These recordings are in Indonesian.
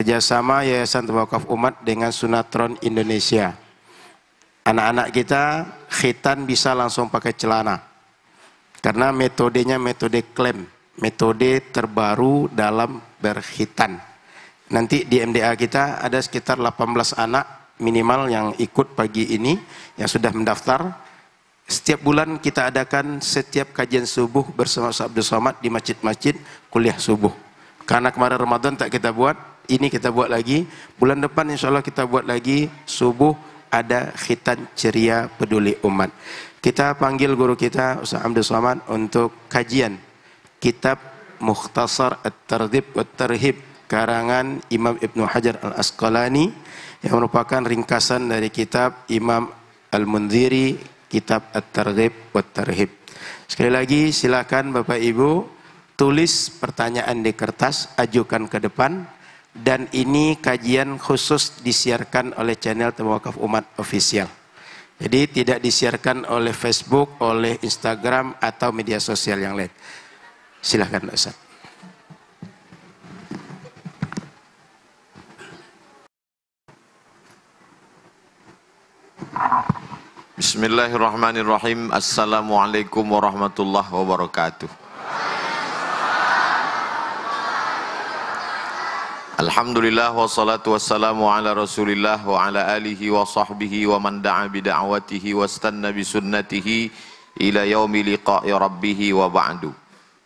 kerjasama Yayasan Tawakaf Umat dengan Sunatron Indonesia. Anak-anak kita khitan bisa langsung pakai celana. Karena metodenya metode klaim, metode terbaru dalam berkhitan. Nanti di MDA kita ada sekitar 18 anak minimal yang ikut pagi ini yang sudah mendaftar. Setiap bulan kita adakan setiap kajian subuh bersama Abdul Somad di masjid-masjid kuliah subuh. Karena kemarin Ramadan tak kita buat, ini kita buat lagi. Bulan depan insya Allah kita buat lagi. Subuh ada khitan ceria peduli umat. Kita panggil guru kita Ustaz Abdul Somad untuk kajian kitab Mukhtasar At-Tardib At-Tarhib karangan Imam Ibnu Hajar Al-Asqalani yang merupakan ringkasan dari kitab Imam al Mundiri kitab At-Targhib At-Tarhib. Sekali lagi silakan Bapak Ibu tulis pertanyaan di kertas, ajukan ke depan dan ini kajian khusus disiarkan oleh channel Temu Umat Official. Jadi tidak disiarkan oleh Facebook, oleh Instagram atau media sosial yang lain. Silahkan Ustaz. Bismillahirrahmanirrahim. Assalamualaikum warahmatullahi wabarakatuh. Alhamdulillah wassalatu wassalamu ala rasulillah wa ala alihi wa sahbihi wa man da'a bida'watihi wa stanna sunnatihi ila yaumi liqa'i rabbihi wa ba'du.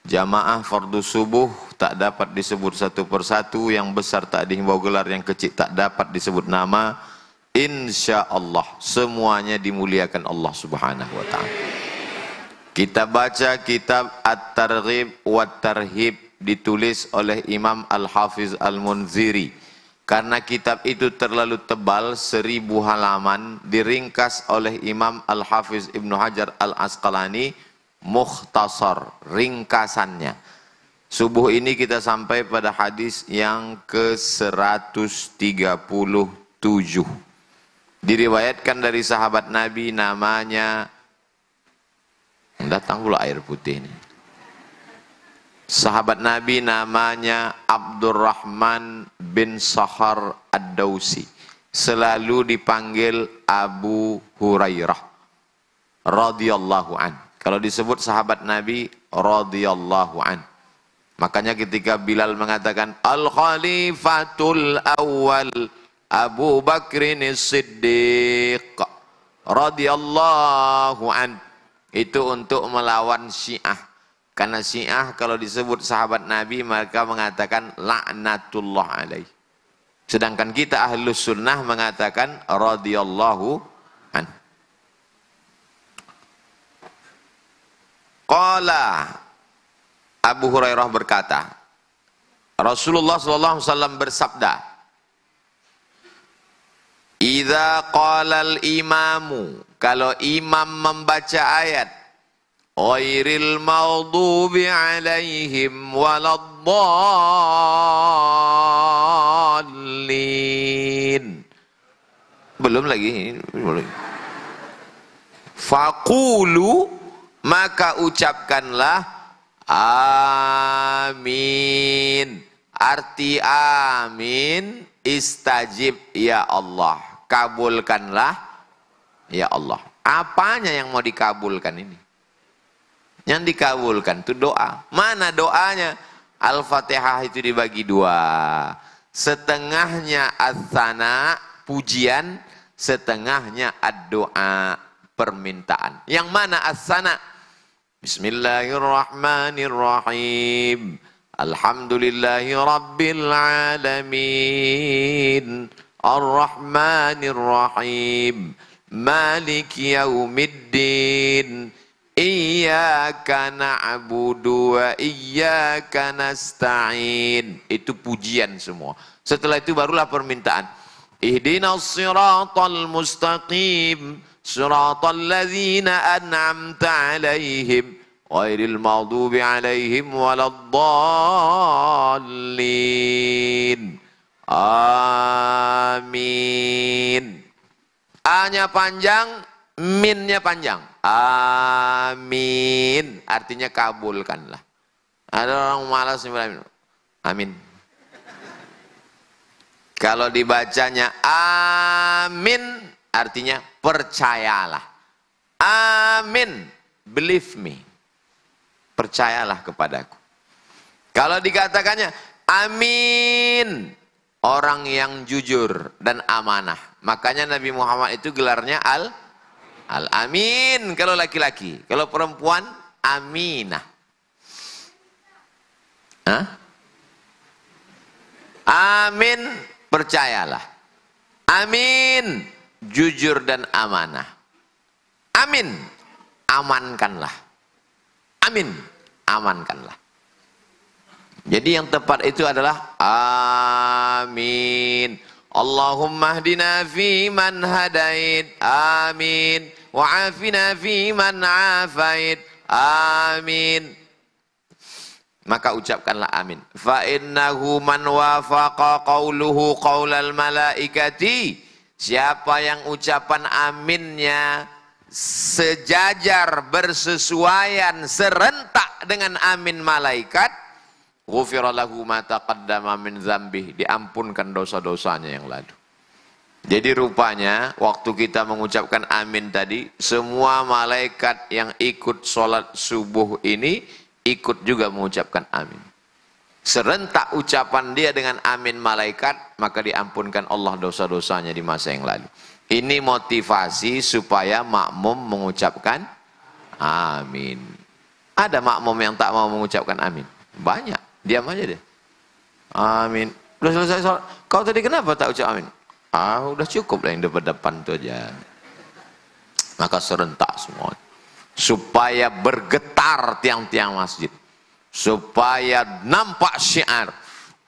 Jamaah fardu subuh tak dapat disebut satu persatu, yang besar tak dihimbau gelar, yang kecil tak dapat disebut nama. Insya Allah semuanya dimuliakan Allah subhanahu wa ta'ala. Kita baca kitab At-Targhib wa Tarhib ditulis oleh Imam Al-Hafiz Al-Munziri. Karena kitab itu terlalu tebal, seribu halaman, diringkas oleh Imam Al-Hafiz Ibnu Hajar Al-Asqalani, mukhtasar, ringkasannya. Subuh ini kita sampai pada hadis yang ke-137. Diriwayatkan dari sahabat Nabi namanya, datang pula air putih ini. Sahabat Nabi namanya Abdurrahman bin Sahar Ad-Dausi. Selalu dipanggil Abu Hurairah radhiyallahu an. Kalau disebut sahabat Nabi radhiyallahu an. Makanya ketika Bilal mengatakan Al-Khalifatul Awal Abu Bakrin Siddiq radhiyallahu an itu untuk melawan Syiah karena Syiah kalau disebut sahabat Nabi mereka mengatakan laknatullah alaih. Sedangkan kita ahlus sunnah mengatakan radhiyallahu an. Qala Abu Hurairah berkata, Rasulullah sallallahu alaihi wasallam bersabda, "Idza qala al-imamu" kalau imam membaca ayat غير المغضوب عليهم ولا الضالين belum lagi belum fakulu maka ucapkanlah amin arti amin istajib ya Allah kabulkanlah ya Allah apanya yang mau dikabulkan ini yang dikabulkan itu doa. Mana doanya? Al-Fatihah itu dibagi dua. Setengahnya asana pujian, setengahnya ad-doa, permintaan. Yang mana asana? Bismillahirrahmanirrahim. Alhamdulillahi Rabbil Alamin. Ar-Rahmanirrahim. Malik Yaumiddin. Iyyaka na'budu wa iyyaka nasta'in. Itu pujian semua. Setelah itu barulah permintaan. Ihdinas siratal mustaqim. Siratal ladzina an'amta 'alaihim ghairil maghdubi 'alaihim waladdallin. Amin. A-nya panjang, min-nya panjang. Amin amin. Artinya kabulkanlah. Ada orang malas amin. Amin. Kalau dibacanya amin, artinya percayalah. Amin. Believe me. Percayalah kepadaku. Kalau dikatakannya amin. Orang yang jujur dan amanah. Makanya Nabi Muhammad itu gelarnya al Al-amin kalau laki-laki. Kalau perempuan, aminah. Hah? Amin, percayalah. Amin, jujur dan amanah. Amin, amankanlah. Amin, amankanlah. Jadi yang tepat itu adalah amin. Allahumma hdina fi man hadait amin wa afina fi man afait amin maka ucapkanlah amin fa innahu man wafaqa qawluhu qawlal malaikati siapa yang ucapan aminnya sejajar bersesuaian serentak dengan amin malaikat Ghufira lahu ma taqaddama min zambih. Diampunkan dosa-dosanya yang lalu. Jadi rupanya waktu kita mengucapkan amin tadi, semua malaikat yang ikut sholat subuh ini ikut juga mengucapkan amin. Serentak ucapan dia dengan amin malaikat, maka diampunkan Allah dosa-dosanya di masa yang lalu. Ini motivasi supaya makmum mengucapkan amin. Ada makmum yang tak mau mengucapkan amin. Banyak. Diam aja deh. Amin. Udah selesai sholat. Kau tadi kenapa tak ucap amin? Ah, udah cukup lah yang depan-depan itu aja. Maka serentak semua. Supaya bergetar tiang-tiang masjid. Supaya nampak syiar.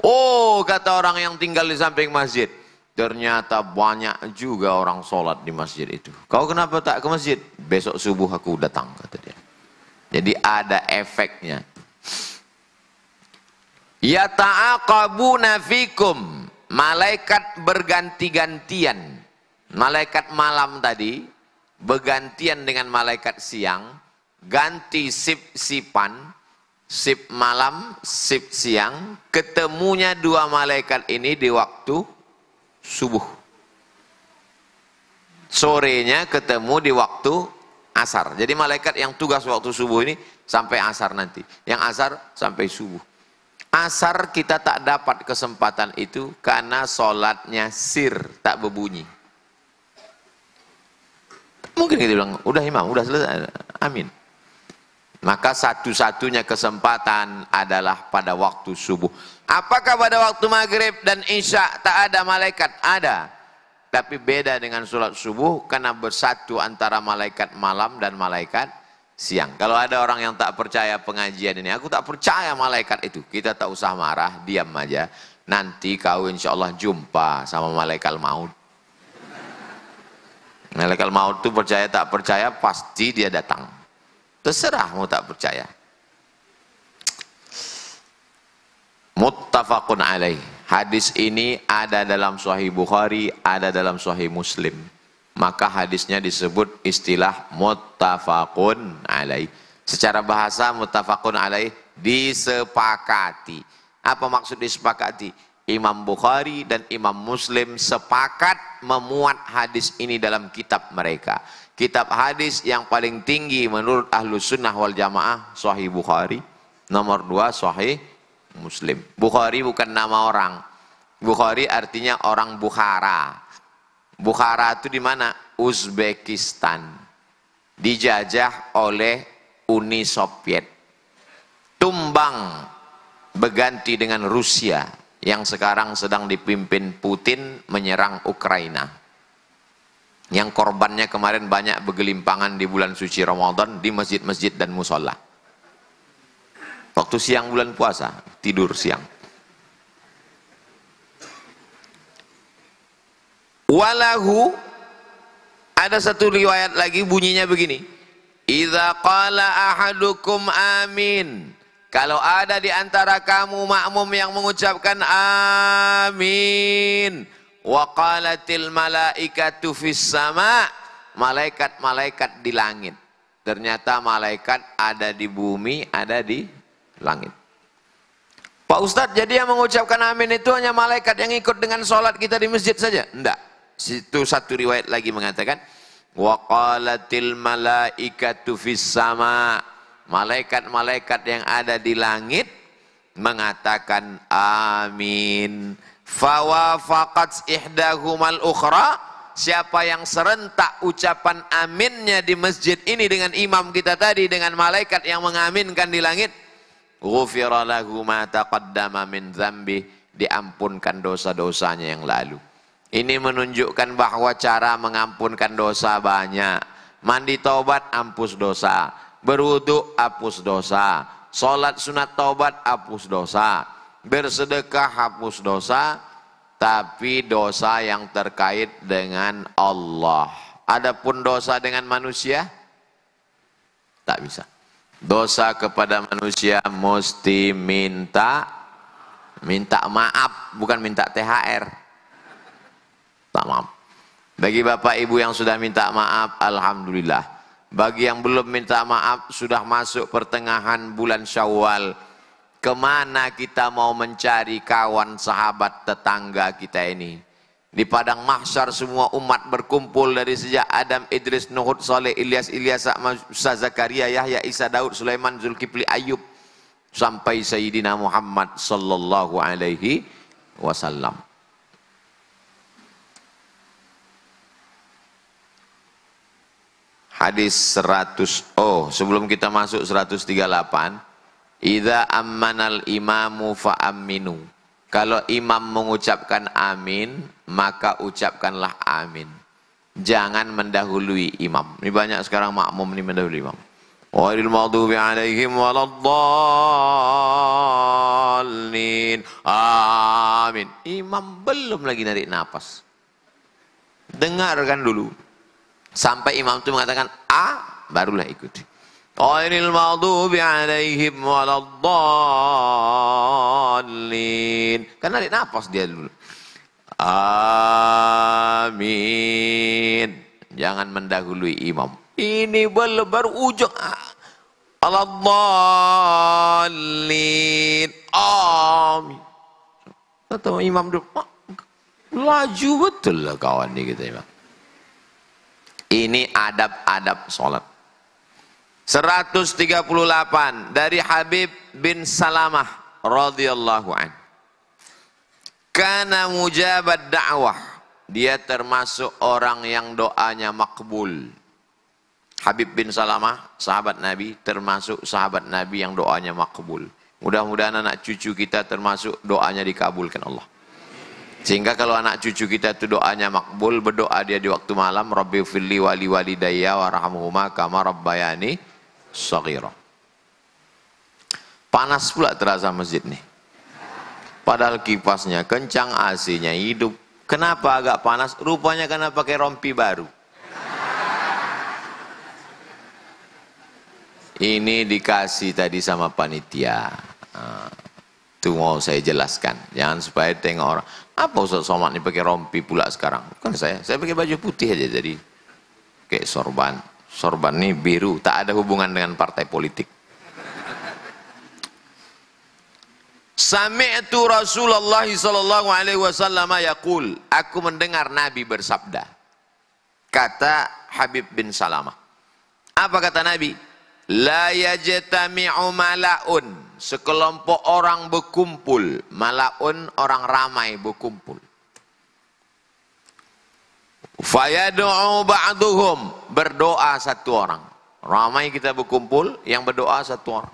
Oh, kata orang yang tinggal di samping masjid. Ternyata banyak juga orang sholat di masjid itu. Kau kenapa tak ke masjid? Besok subuh aku datang, kata dia. Jadi ada efeknya. Ya ta'aqabu nafikum. malaikat berganti-gantian malaikat malam tadi bergantian dengan malaikat siang ganti sip-sipan sip malam sip siang ketemunya dua malaikat ini di waktu subuh sorenya ketemu di waktu asar jadi malaikat yang tugas waktu subuh ini sampai asar nanti yang asar sampai subuh Asar kita tak dapat kesempatan itu karena sholatnya sir, tak berbunyi. Mungkin kita bilang, udah imam, udah selesai, amin. Maka satu-satunya kesempatan adalah pada waktu subuh. Apakah pada waktu maghrib dan isya tak ada malaikat? Ada. Tapi beda dengan sholat subuh karena bersatu antara malaikat malam dan malaikat siang. Kalau ada orang yang tak percaya pengajian ini, aku tak percaya malaikat itu. Kita tak usah marah, diam aja. Nanti kau insya Allah jumpa sama malaikat maut. Malaikat maut itu percaya tak percaya, pasti dia datang. Terserah mau tak percaya. Muttafaqun alaih. Hadis ini ada dalam Sahih Bukhari, ada dalam Sahih Muslim maka hadisnya disebut istilah muttafaqun alaih. Secara bahasa muttafaqun alaih disepakati. Apa maksud disepakati? Imam Bukhari dan Imam Muslim sepakat memuat hadis ini dalam kitab mereka. Kitab hadis yang paling tinggi menurut ahlu sunnah wal jamaah Sahih Bukhari. Nomor dua Sahih Muslim. Bukhari bukan nama orang. Bukhari artinya orang Bukhara Bukhara itu di mana? Uzbekistan. Dijajah oleh Uni Soviet. Tumbang berganti dengan Rusia yang sekarang sedang dipimpin Putin menyerang Ukraina. Yang korbannya kemarin banyak bergelimpangan di bulan suci Ramadan di masjid-masjid dan musola. Waktu siang bulan puasa, tidur siang. walahu ada satu riwayat lagi bunyinya begini idza qala ahadukum amin kalau ada di antara kamu makmum yang mengucapkan amin wa qalatil malaikatu fis sama malaikat-malaikat di langit ternyata malaikat ada di bumi ada di langit Pak Ustadz, jadi yang mengucapkan amin itu hanya malaikat yang ikut dengan sholat kita di masjid saja? Enggak situ satu riwayat lagi mengatakan waqalatil malaikatu fis sama malaikat-malaikat yang ada di langit mengatakan amin fawafaqat ihdahumal ukhra siapa yang serentak ucapan aminnya di masjid ini dengan imam kita tadi dengan malaikat yang mengaminkan di langit ghufira lahu ma taqaddama min dzambi diampunkan dosa-dosanya yang lalu ini menunjukkan bahwa cara mengampunkan dosa banyak. Mandi taubat, ampus dosa. Berwudu, hapus dosa. Sholat sunat taubat, hapus dosa. Bersedekah, hapus dosa. Tapi dosa yang terkait dengan Allah. Adapun dosa dengan manusia, tak bisa. Dosa kepada manusia mesti minta minta maaf, bukan minta THR. Maaf, Bagi Bapak Ibu yang sudah minta maaf, Alhamdulillah. Bagi yang belum minta maaf, sudah masuk pertengahan bulan syawal. Kemana kita mau mencari kawan sahabat tetangga kita ini? Di padang mahsyar semua umat berkumpul dari sejak Adam, Idris, Nuhud, Saleh, Ilyas, Ilyas, Musa, Zakaria, Yahya, Isa, Daud, Sulaiman, Zulkifli, Ayub sampai Sayyidina Muhammad sallallahu alaihi wasallam. hadis 100 oh sebelum kita masuk 138 idza ammanal imamu fa aminu kalau imam mengucapkan amin maka ucapkanlah amin jangan mendahului imam ini banyak sekarang makmum ini mendahului imam Ghairil maghdubi alaihim waladhdallin. Amin. Imam belum lagi narik nafas. Dengarkan dulu. Sampai imam itu mengatakan A, barulah ikuti. Qairil maghdubi alaihim waladdallin. Kan narik nafas dia dulu. Amin. Jangan mendahului imam. Ini belum baru ujung. Aladdallin. Amin. Kata imam dulu. Laju betul lah kawan ni kita imam. Ini adab-adab sholat. 138 dari Habib bin Salamah radhiyallahu an. Kana mujabat dakwah. Dia termasuk orang yang doanya makbul. Habib bin Salamah, sahabat Nabi, termasuk sahabat Nabi yang doanya makbul. Mudah-mudahan anak cucu kita termasuk doanya dikabulkan Allah. Sehingga kalau anak cucu kita itu doanya makbul, berdoa dia di waktu malam, Rabbi fili wali wali daya warahmuhuma kama rabbayani sagira. Panas pula terasa masjid nih. Padahal kipasnya kencang, AC-nya hidup. Kenapa agak panas? Rupanya karena pakai rompi baru. Ini dikasih tadi sama panitia. Ah, itu mau saya jelaskan. Jangan supaya tengok orang. Apa Ustaz Somad ini pakai rompi pula sekarang? Bukan saya, saya pakai baju putih aja jadi kayak sorban. Sorban ini biru, tak ada hubungan dengan partai politik. Sami'tu Rasulullah sallallahu alaihi wasallam yaqul, aku mendengar Nabi bersabda. Kata Habib bin Salamah. Apa kata Nabi? La yajtami'u mala'un sekelompok orang berkumpul, malaun orang ramai berkumpul. Fayadu'u ba'duhum, berdoa satu orang. Ramai kita berkumpul, yang berdoa satu orang.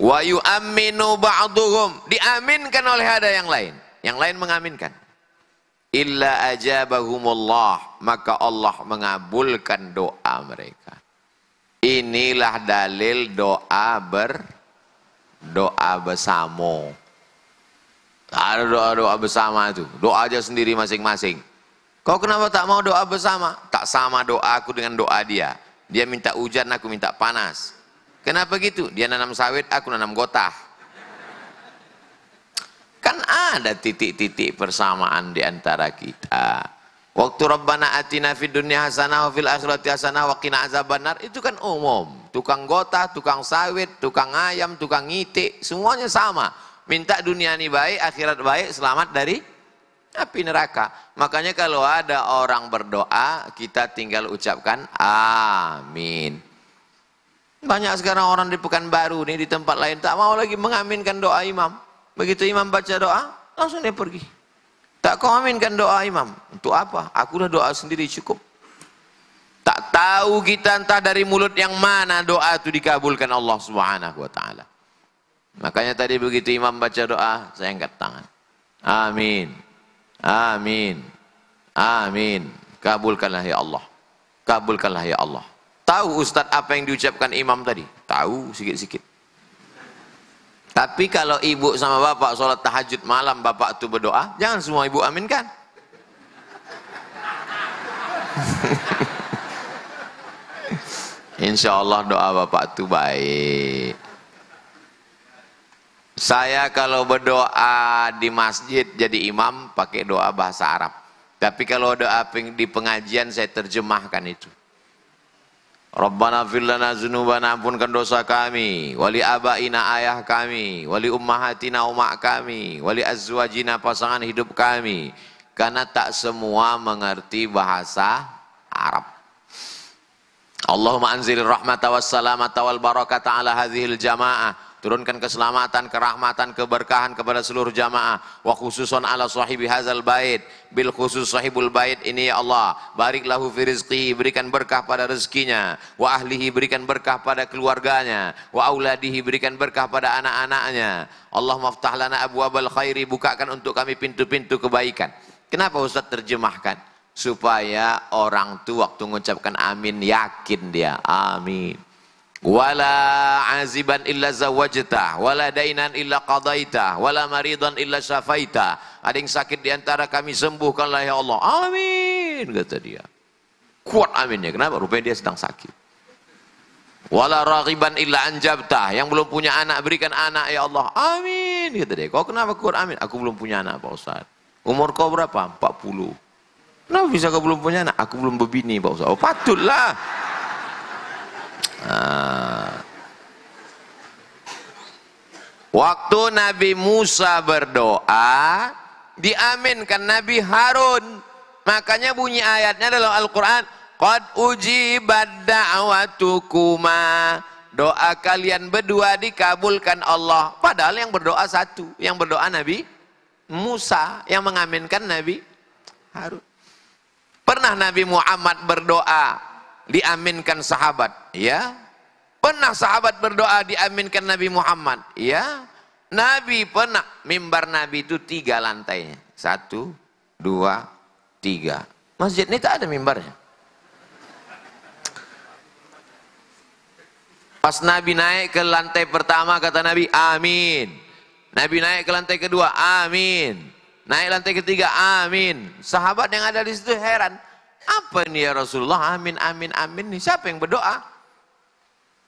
Wa yu'aminu ba'duhum, diaminkan oleh ada yang lain. Yang lain mengaminkan. Illa ajabahumullah, maka Allah mengabulkan doa mereka. Inilah dalil doa ber doa bersama. Ada doa-doa bersama itu. Doa aja sendiri masing-masing. Kau kenapa tak mau doa bersama? Tak sama doaku dengan doa dia. Dia minta hujan, aku minta panas. Kenapa gitu? Dia nanam sawit, aku nanam gotah. Kan ada titik-titik persamaan di antara kita. Waktu Rabbana atina fid dunya hasanah fil akhirati hasanah wa qina azabannar itu kan umum. Tukang gota, tukang sawit, tukang ayam, tukang ngitik, semuanya sama. Minta dunia ini baik, akhirat baik, selamat dari api neraka. Makanya kalau ada orang berdoa, kita tinggal ucapkan amin. Banyak sekarang orang di Pekanbaru nih di tempat lain tak mau lagi mengaminkan doa imam. Begitu imam baca doa, langsung dia pergi. Tak kau aminkan doa imam. Untuk apa? Akulah doa sendiri cukup. Tak tahu kita entah dari mulut yang mana doa itu dikabulkan Allah Subhanahu wa taala. Makanya tadi begitu imam baca doa, saya angkat tangan. Amin. Amin. Amin. Kabulkanlah ya Allah. Kabulkanlah ya Allah. Tahu Ustadz apa yang diucapkan imam tadi? Tahu sikit-sikit. Tapi kalau ibu sama bapak sholat tahajud malam, bapak itu berdoa, jangan semua ibu aminkan. Insya Allah doa bapak itu baik. Saya kalau berdoa di masjid jadi imam pakai doa bahasa Arab. Tapi kalau doa di pengajian saya terjemahkan itu. Rabbana filana zunubana ampunkan dosa kami, wali abaina ayah kami, wali ummahatina umak kami, wali azwajina pasangan hidup kami. Karena tak semua mengerti bahasa Arab. Allahumma anzilir rahmata wassalamata wal barakata ala hadhil jamaah Turunkan keselamatan, kerahmatan, keberkahan kepada seluruh jamaah. Wa khususon ala sahibi hazal bait. Bil khusus sahibul bait ini ya Allah. Barik lahu fi rizqihi, berikan berkah pada rezekinya. Wa ahlihi, berikan berkah pada keluarganya. Wa auladihi, berikan berkah pada anak-anaknya. Allah maftah lana abwabal khairi, bukakan untuk kami pintu-pintu kebaikan. Kenapa Ustaz terjemahkan? Supaya orang tua waktu mengucapkan amin yakin dia. Amin wala aziban illa zawajta wala dainan illa qadaita wala maridan illa syafaita ada yang sakit diantara kami sembuhkanlah ya Allah amin kata dia kuat aminnya kenapa rupanya dia sedang sakit wala raghiban illa anjabta yang belum punya anak berikan anak ya Allah amin kata dia kau kenapa kuat amin aku belum punya anak Pak Ustaz umur kau berapa 40 kenapa bisa kau belum punya anak aku belum berbini Pak Ustaz oh patutlah Ah. Waktu Nabi Musa berdoa, diaminkan Nabi Harun. Makanya bunyi ayatnya dalam Al-Quran, Qad uji da'watukuma. Doa kalian berdua dikabulkan Allah. Padahal yang berdoa satu. Yang berdoa Nabi Musa. Yang mengaminkan Nabi Harun. Pernah Nabi Muhammad berdoa diaminkan sahabat, ya. Pernah sahabat berdoa diaminkan Nabi Muhammad, ya. Nabi pernah, mimbar Nabi itu tiga lantainya. Satu, dua, tiga. Masjid ini tak ada mimbarnya. Pas Nabi naik ke lantai pertama kata Nabi, amin. Nabi naik ke lantai kedua, amin. Naik lantai ketiga, amin. Sahabat yang ada di situ heran. Apa ini ya Rasulullah? Amin, amin, amin. Siapa yang berdoa?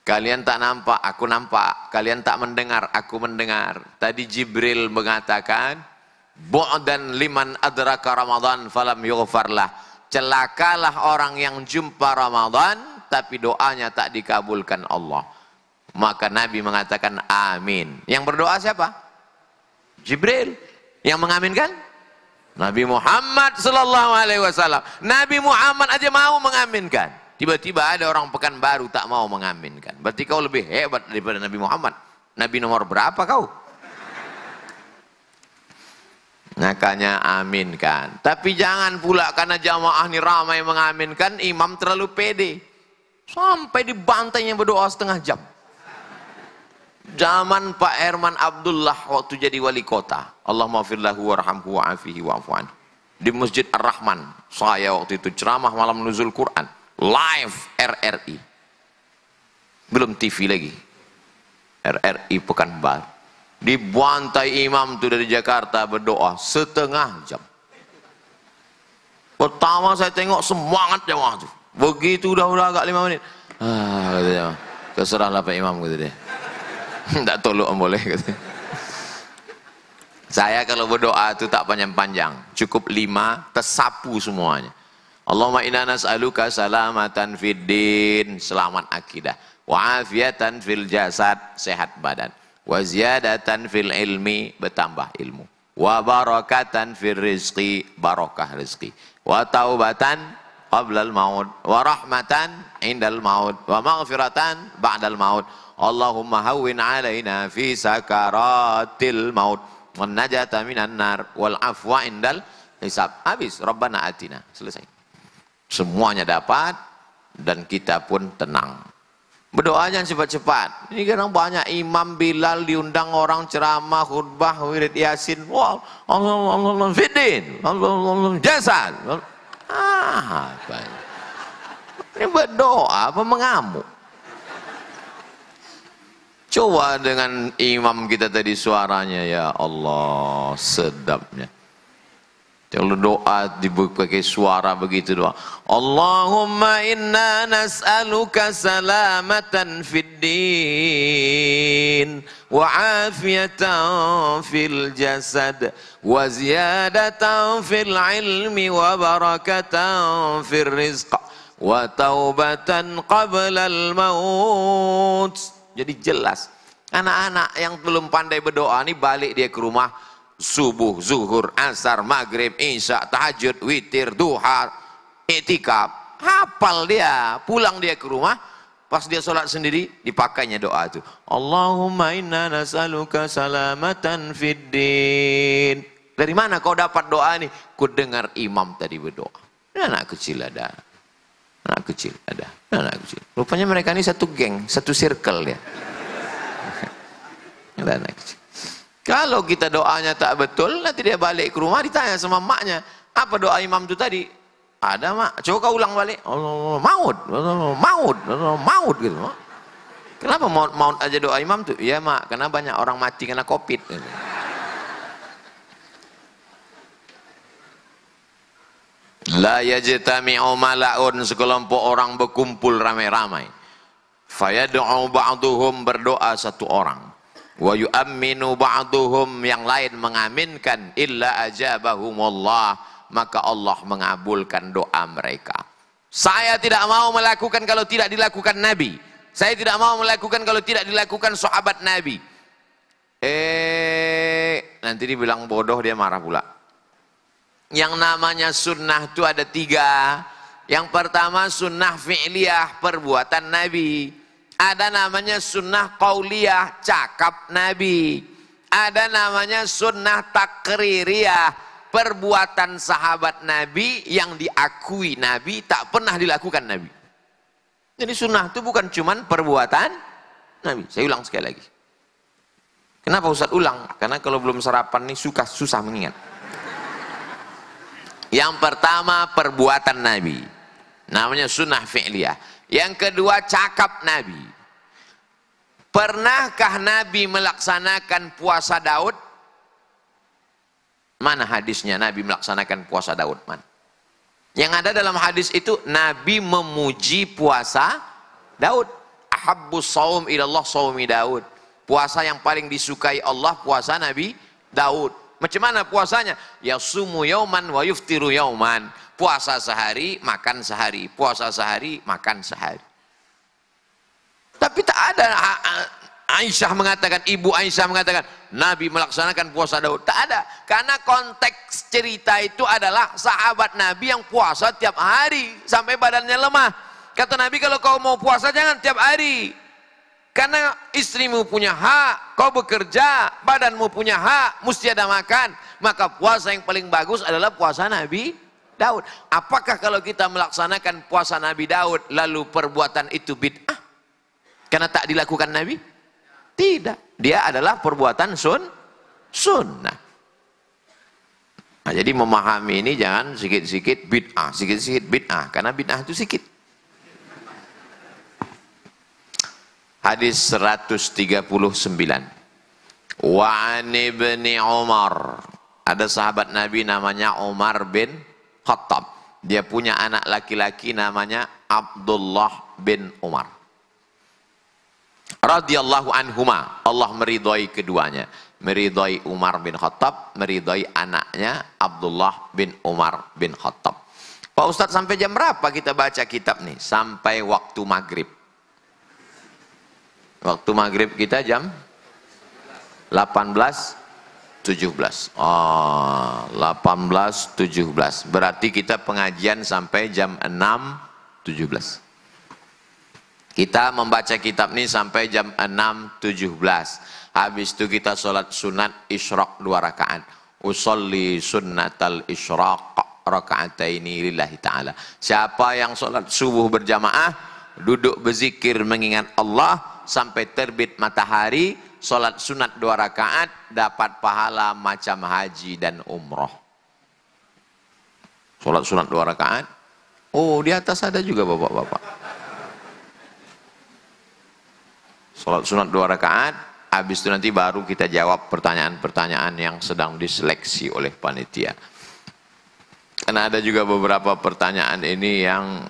Kalian tak nampak, aku nampak. Kalian tak mendengar, aku mendengar. Tadi Jibril mengatakan, Bu'dan liman adraka Ramadan falam yughfarlah. Celakalah orang yang jumpa Ramadan, tapi doanya tak dikabulkan Allah. Maka Nabi mengatakan amin. Yang berdoa siapa? Jibril. Yang mengaminkan? Nabi Muhammad sallallahu Alaihi Wasallam. Nabi Muhammad aja mau mengaminkan. Tiba-tiba ada orang pekan baru tak mau mengaminkan. Berarti kau lebih hebat daripada Nabi Muhammad. Nabi nomor berapa kau? Makanya aminkan. Tapi jangan pula karena jamaah ini ramai mengaminkan, imam terlalu pede. Sampai dibantainya berdoa setengah jam zaman Pak Herman Abdullah waktu jadi wali kota. Allah maafirlahu warhamhu wa'afihi wa'afu'an. Di Masjid Ar-Rahman, saya waktu itu ceramah malam nuzul Quran. Live RRI. Belum TV lagi. RRI Pekanbaru. Di Bantai imam itu dari Jakarta berdoa setengah jam. Pertama saya tengok semangat jamaah itu. Begitu udah udah agak lima menit. Ah, gitu jamaah. Terserahlah Pak Imam gitu deh tak tolok boleh kata. Saya kalau berdoa itu tak panjang-panjang, cukup lima, tersapu semuanya. Allahumma inna nas'aluka salamatan fid din, selamat akidah. Wa afiatan fil jasad, sehat badan. Wa ziyadatan fil ilmi, bertambah ilmu. Wa barakatan fil rizqi, barokah rizqi. Wa taubatan qablal maut. Wa rahmatan indal maut. Wa maghfiratan ba'dal maut. Allahumma hawwin alaina fi sakaratil maut wan najata minan nar wal afwa indal hisab. Habis, Rabbana atina. Selesai. Semuanya dapat dan kita pun tenang. berdoa yang cepat-cepat. Ini kadang banyak imam Bilal diundang orang ceramah, khutbah, wirid yasin. Wah, Allah Allah Allah fiddin, Allah Allah jasad. Ah, apa ini? Ini berdoa apa mengamuk? Coba dengan imam kita tadi suaranya ya Allah sedapnya. Kalau doa dipakai suara begitu doa. Allahumma inna nas'aluka salamatan fid din wa afiyatan fil jasad wa ziyadatan fil ilmi wa barakatan fil rizq wa taubatan qabla al-maut. Jadi jelas. Anak-anak yang belum pandai berdoa ini balik dia ke rumah subuh, zuhur, asar, maghrib, isya, tahajud, witir, duha, etikap. Hafal dia, pulang dia ke rumah, Pas dia sholat sendiri, dipakainya doa itu. Allahumma inna nas'aluka salamatan fiddin Dari mana kau dapat doa ini? Ku dengar imam tadi berdoa. anak kecil ada. Anak kecil ada. Anak kecil. Rupanya mereka ini satu geng, satu circle ya. ada anak kecil. Kalau kita doanya tak betul, nanti dia balik ke rumah ditanya sama maknya, apa doa imam itu tadi? Ada mak, coba kau ulang balik. Allah, maut, maut, maut gitu. Kenapa maut, maut aja doa imam tuh? Ya mak, karena banyak orang mati karena covid. Gitu. La yajtami'u mala'un sekelompok orang berkumpul ramai-ramai. Fayad'u ba'duhum berdoa satu orang. Wa yu'minu ba'duhum yang lain mengaminkan illa Allah, maka Allah mengabulkan doa mereka. Saya tidak mau melakukan kalau tidak dilakukan Nabi. Saya tidak mau melakukan kalau tidak dilakukan sahabat Nabi. Eh, nanti dibilang bodoh dia marah pula. Yang namanya sunnah itu ada tiga. Yang pertama sunnah fi'liyah, perbuatan Nabi. Ada namanya sunnah qauliyah, cakap Nabi. Ada namanya sunnah takririyah, perbuatan sahabat Nabi yang diakui Nabi tak pernah dilakukan Nabi. Jadi sunnah itu bukan cuman perbuatan Nabi. Saya ulang sekali lagi. Kenapa Ustaz ulang? Karena kalau belum sarapan nih suka susah mengingat. Yang pertama perbuatan Nabi. Namanya sunnah fi'liyah. Yang kedua cakap Nabi. Pernahkah Nabi melaksanakan puasa Daud? Mana hadisnya Nabi melaksanakan puasa Daud? Mana? Yang ada dalam hadis itu Nabi memuji puasa Daud. Ahabbus saum ilallah saumi Daud. Puasa yang paling disukai Allah puasa Nabi Daud Macam mana puasanya? Ya sumu yauman wa yuftiru yauman. Puasa sehari, makan sehari. Puasa sehari, makan sehari. Tapi tak ada Aisyah mengatakan, Ibu Aisyah mengatakan, Nabi melaksanakan puasa Daud. Tak ada. Karena konteks cerita itu adalah sahabat Nabi yang puasa tiap hari sampai badannya lemah. Kata Nabi kalau kau mau puasa jangan tiap hari. Karena istrimu punya hak, kau bekerja, badanmu punya hak, mesti ada makan. Maka puasa yang paling bagus adalah puasa Nabi Daud. Apakah kalau kita melaksanakan puasa Nabi Daud, lalu perbuatan itu bid'ah? Karena tak dilakukan Nabi? Tidak. Dia adalah perbuatan sun, sunnah. Nah, jadi memahami ini jangan sikit-sikit bid'ah, sikit-sikit bid'ah. Karena bid'ah itu sikit. Hadis 139. Wa an ibni Umar. Ada sahabat Nabi namanya Umar bin Khattab. Dia punya anak laki-laki namanya Abdullah bin Umar. Radiyallahu anhuma. Allah meridoi keduanya. Meridoi Umar bin Khattab, meridoi anaknya Abdullah bin Umar bin Khattab. Pak Ustadz sampai jam berapa kita baca kitab nih? Sampai waktu maghrib. Waktu maghrib kita jam 18.17. Oh, 18.17. Berarti kita pengajian sampai jam 6.17. Kita membaca kitab ini sampai jam 6.17. Habis itu kita sholat sunat isyraq dua rakaat. Usolli sunnatal isyraq rakaataini lillahi ta'ala. Siapa yang sholat subuh berjamaah, duduk berzikir mengingat Allah, sampai terbit matahari, sholat sunat dua rakaat, dapat pahala macam haji dan umroh. Sholat sunat dua rakaat, oh di atas ada juga bapak-bapak. Sholat sunat dua rakaat, habis itu nanti baru kita jawab pertanyaan-pertanyaan yang sedang diseleksi oleh panitia. Karena ada juga beberapa pertanyaan ini yang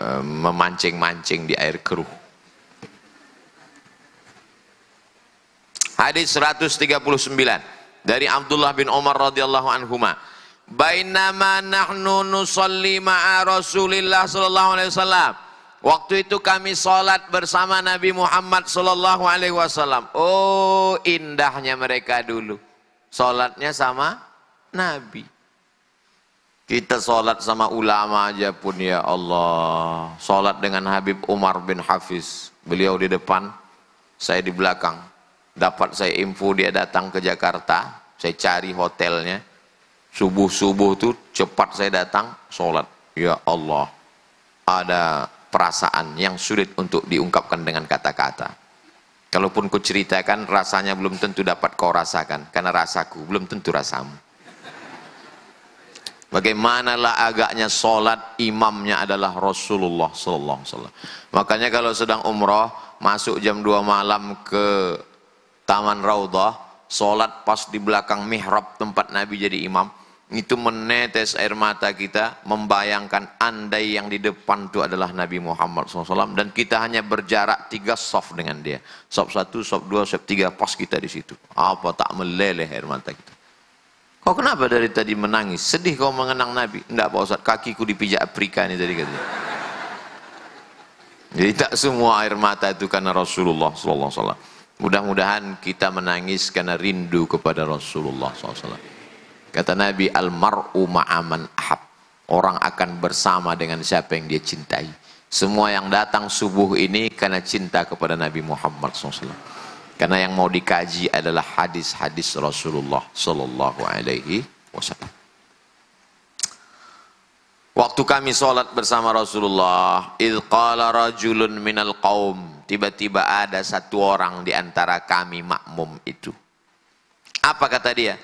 eh, memancing-mancing di air keruh. Hadis 139 dari Abdullah bin Umar radhiyallahu anhu ma. Bainama nahnu nusalli ma'a Rasulillah sallallahu alaihi wasallam. Waktu itu kami salat bersama Nabi Muhammad sallallahu alaihi wasallam. Oh, indahnya mereka dulu. Salatnya sama Nabi. Kita sholat sama ulama aja pun ya Allah. Sholat dengan Habib Umar bin Hafiz. Beliau di depan, saya di belakang dapat saya info dia datang ke Jakarta saya cari hotelnya subuh-subuh tuh cepat saya datang sholat ya Allah ada perasaan yang sulit untuk diungkapkan dengan kata-kata kalaupun ku ceritakan rasanya belum tentu dapat kau rasakan karena rasaku belum tentu rasamu Bagaimanalah agaknya sholat imamnya adalah Rasulullah Sallallahu Alaihi Wasallam. Makanya kalau sedang umroh masuk jam 2 malam ke Taman Raudhah, sholat pas di belakang mihrab tempat Nabi jadi imam, itu menetes air mata kita membayangkan andai yang di depan itu adalah Nabi Muhammad SAW dan kita hanya berjarak tiga soft dengan dia soft satu, soft dua, soft tiga pas kita di situ apa tak meleleh air mata kita kau kenapa dari tadi menangis sedih kau mengenang Nabi enggak Pak Ustaz kakiku dipijak Afrika ini tadi katanya jadi tak semua air mata itu karena Rasulullah SAW Mudah-mudahan kita menangis karena rindu kepada Rasulullah SAW. Kata Nabi, Almaru ma'aman ahab. Orang akan bersama dengan siapa yang dia cintai. Semua yang datang subuh ini karena cinta kepada Nabi Muhammad SAW. Karena yang mau dikaji adalah hadis-hadis Rasulullah Sallallahu Alaihi Wasallam. Waktu kami sholat bersama Rasulullah, idqala rajulun minal qawm, Tiba-tiba ada satu orang di antara kami makmum itu. Apa kata dia?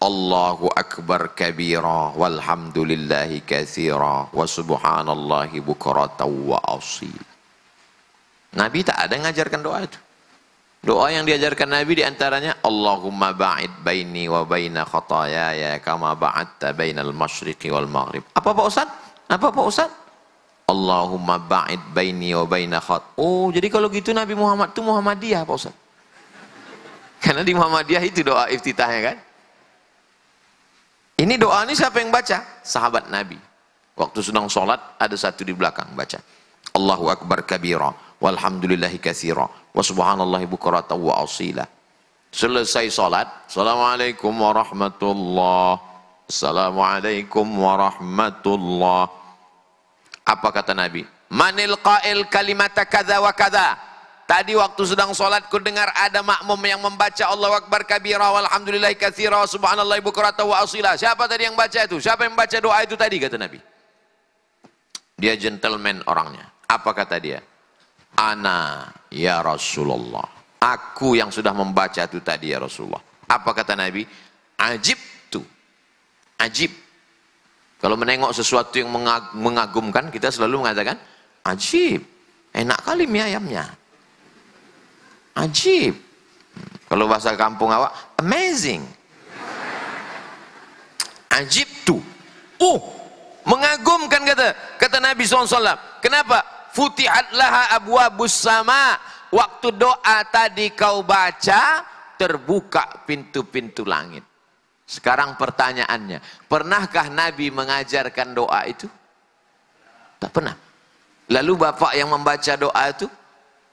Allahu Akbar kabira walhamdulillahi kathira wa subhanallahi bukratan wa asil. Nabi tak ada ngajarkan doa itu. Doa yang diajarkan Nabi diantaranya Allahumma ba'id baini wa baina ya kama ba'atta bainal masyriqi wal maghrib. Apa Pak Ustaz? Apa Pak Ustaz? Allahumma ba'id baini wa baina khot. Oh, jadi kalau gitu Nabi Muhammad itu Muhammadiyah Pak Ustaz. Karena di Muhammadiyah itu doa iftitahnya kan. Ini doa ini siapa yang baca? Sahabat Nabi. Waktu sedang sholat ada satu di belakang baca. Allahu Akbar kabira walhamdulillahi kathira. Wa subhanallahi bukratan wa asila. Selesai salat, Assalamualaikum warahmatullahi Assalamualaikum warahmatullahi Apa kata Nabi? Manil qail kalimata kada wa kada. Tadi waktu sedang solat ku dengar ada makmum yang membaca Allah Akbar kabira walhamdulillah kathira wa subhanallah bukrata wa asila. Siapa tadi yang baca itu? Siapa yang baca doa itu tadi kata Nabi? Dia gentleman orangnya. Apa kata dia? Ana ya Rasulullah. Aku yang sudah membaca itu tadi ya Rasulullah. Apa kata Nabi? Ajib tu. Ajib. Kalau menengok sesuatu yang mengag mengagumkan, kita selalu mengatakan, ajib. Enak kali mie ayamnya. Ajib. Kalau bahasa kampung awak, amazing. Ajib tu. Uh, mengagumkan kata kata Nabi SAW. Kenapa? futihat laha abwa sama waktu doa tadi kau baca terbuka pintu-pintu langit sekarang pertanyaannya pernahkah Nabi mengajarkan doa itu tak pernah lalu bapak yang membaca doa itu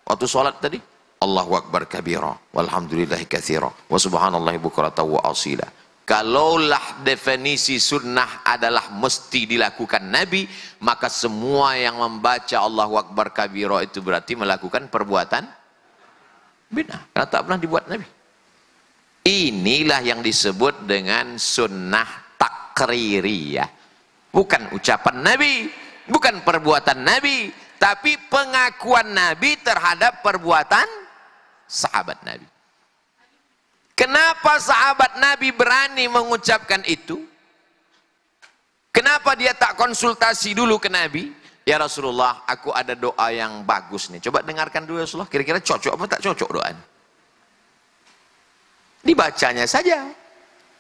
waktu sholat tadi Allahu Akbar kabira walhamdulillahi kathira wa subhanallahi bukrata wa asila Kalaulah definisi sunnah adalah mesti dilakukan Nabi, maka semua yang membaca Allah Akbar Kabiro itu berarti melakukan perbuatan bid'ah. Karena tak pernah dibuat Nabi. Inilah yang disebut dengan sunnah ya, Bukan ucapan Nabi, bukan perbuatan Nabi, tapi pengakuan Nabi terhadap perbuatan sahabat Nabi. Kenapa sahabat Nabi berani mengucapkan itu? Kenapa dia tak konsultasi dulu ke Nabi? Ya Rasulullah, aku ada doa yang bagus nih. Coba dengarkan dulu ya Rasulullah, kira-kira cocok apa tak cocok doa ini? Dibacanya saja.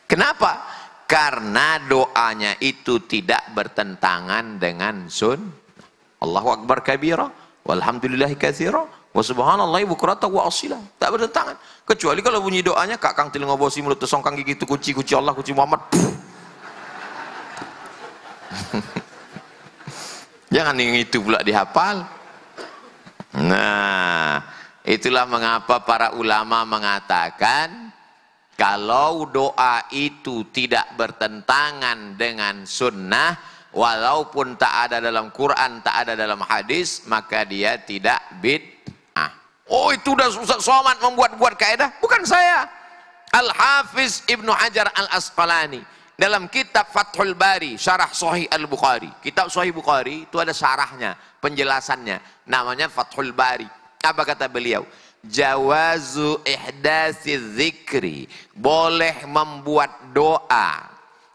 Kenapa? Karena doanya itu tidak bertentangan dengan sun. Allahu Akbar kabira, walhamdulillahi kathira, Wa subhanallah ibu kurata wa asila. Tak bertentangan. Kecuali kalau bunyi doanya kak kang til ngobosi mulut tersongkang gigi gitu kunci kunci Allah kunci Muhammad. Jangan yang itu pula dihafal. Nah, itulah mengapa para ulama mengatakan kalau doa itu tidak bertentangan dengan sunnah, walaupun tak ada dalam Quran, tak ada dalam hadis, maka dia tidak bid Oh itu udah Ustaz Somad membuat-buat kaedah. Bukan saya. Al-Hafiz Ibnu Hajar Al-Asqalani. Dalam kitab Fathul Bari, Syarah Sahih Al-Bukhari. Kitab Sahih Bukhari itu ada syarahnya, penjelasannya. Namanya Fathul Bari. Apa kata beliau? Jawazu ihdasi zikri. Boleh membuat doa.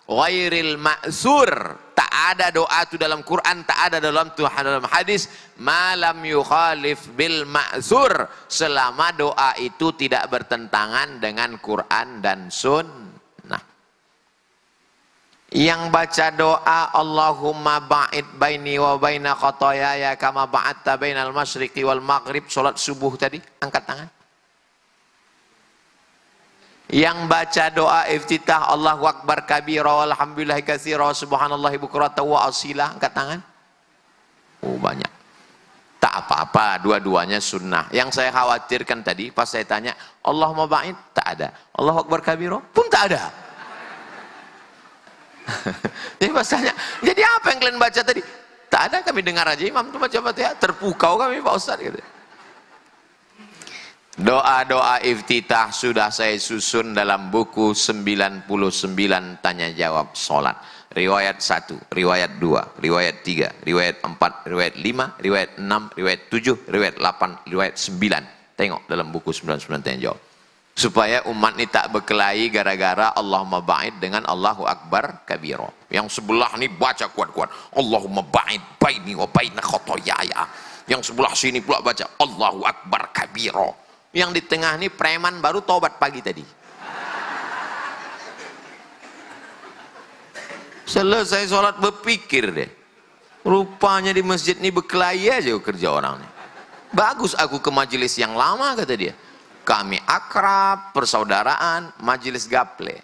Ghairil ma'sur tak ada doa itu dalam Quran, tak ada dalam Tuhan dalam hadis. Malam yukhalif bil ma'zur. Selama doa itu tidak bertentangan dengan Quran dan sunnah. Yang baca doa Allahumma ba'id baini wa baina khotoyaya kama ba'atta bainal masriqi wal maghrib. solat subuh tadi, angkat tangan yang baca doa iftitah Allahu Akbar kabira walhamdulillah katsira subhanallah bukrata wa asila angkat tangan oh banyak tak apa-apa dua-duanya sunnah yang saya khawatirkan tadi pas saya tanya Allah mau ba'id tak ada Allahu Akbar kabira pun tak ada jadi pas tanya jadi apa yang kalian baca tadi tak ada kami dengar aja imam itu baca ya? terpukau kami Pak Ustaz gitu Doa-doa iftitah sudah saya susun dalam buku 99 tanya jawab salat. Riwayat 1, riwayat 2, riwayat 3, riwayat 4, riwayat 5, riwayat 6, riwayat 7, riwayat 8, riwayat 9. Tengok dalam buku 99 tanya jawab. Supaya umat ini tak berkelahi gara-gara Allah ba'id dengan Allahu Akbar kabiro. Yang sebelah ini baca kuat-kuat. Allahumma ba'id baini wa baina khotoyaya. Yang sebelah sini pula baca Allahu Akbar kabiro yang di tengah ini preman baru tobat pagi tadi. Selesai sholat berpikir deh. Rupanya di masjid ini berkelahi aja kerja orang nih. Bagus aku ke majelis yang lama kata dia. Kami akrab, persaudaraan, majelis gaple.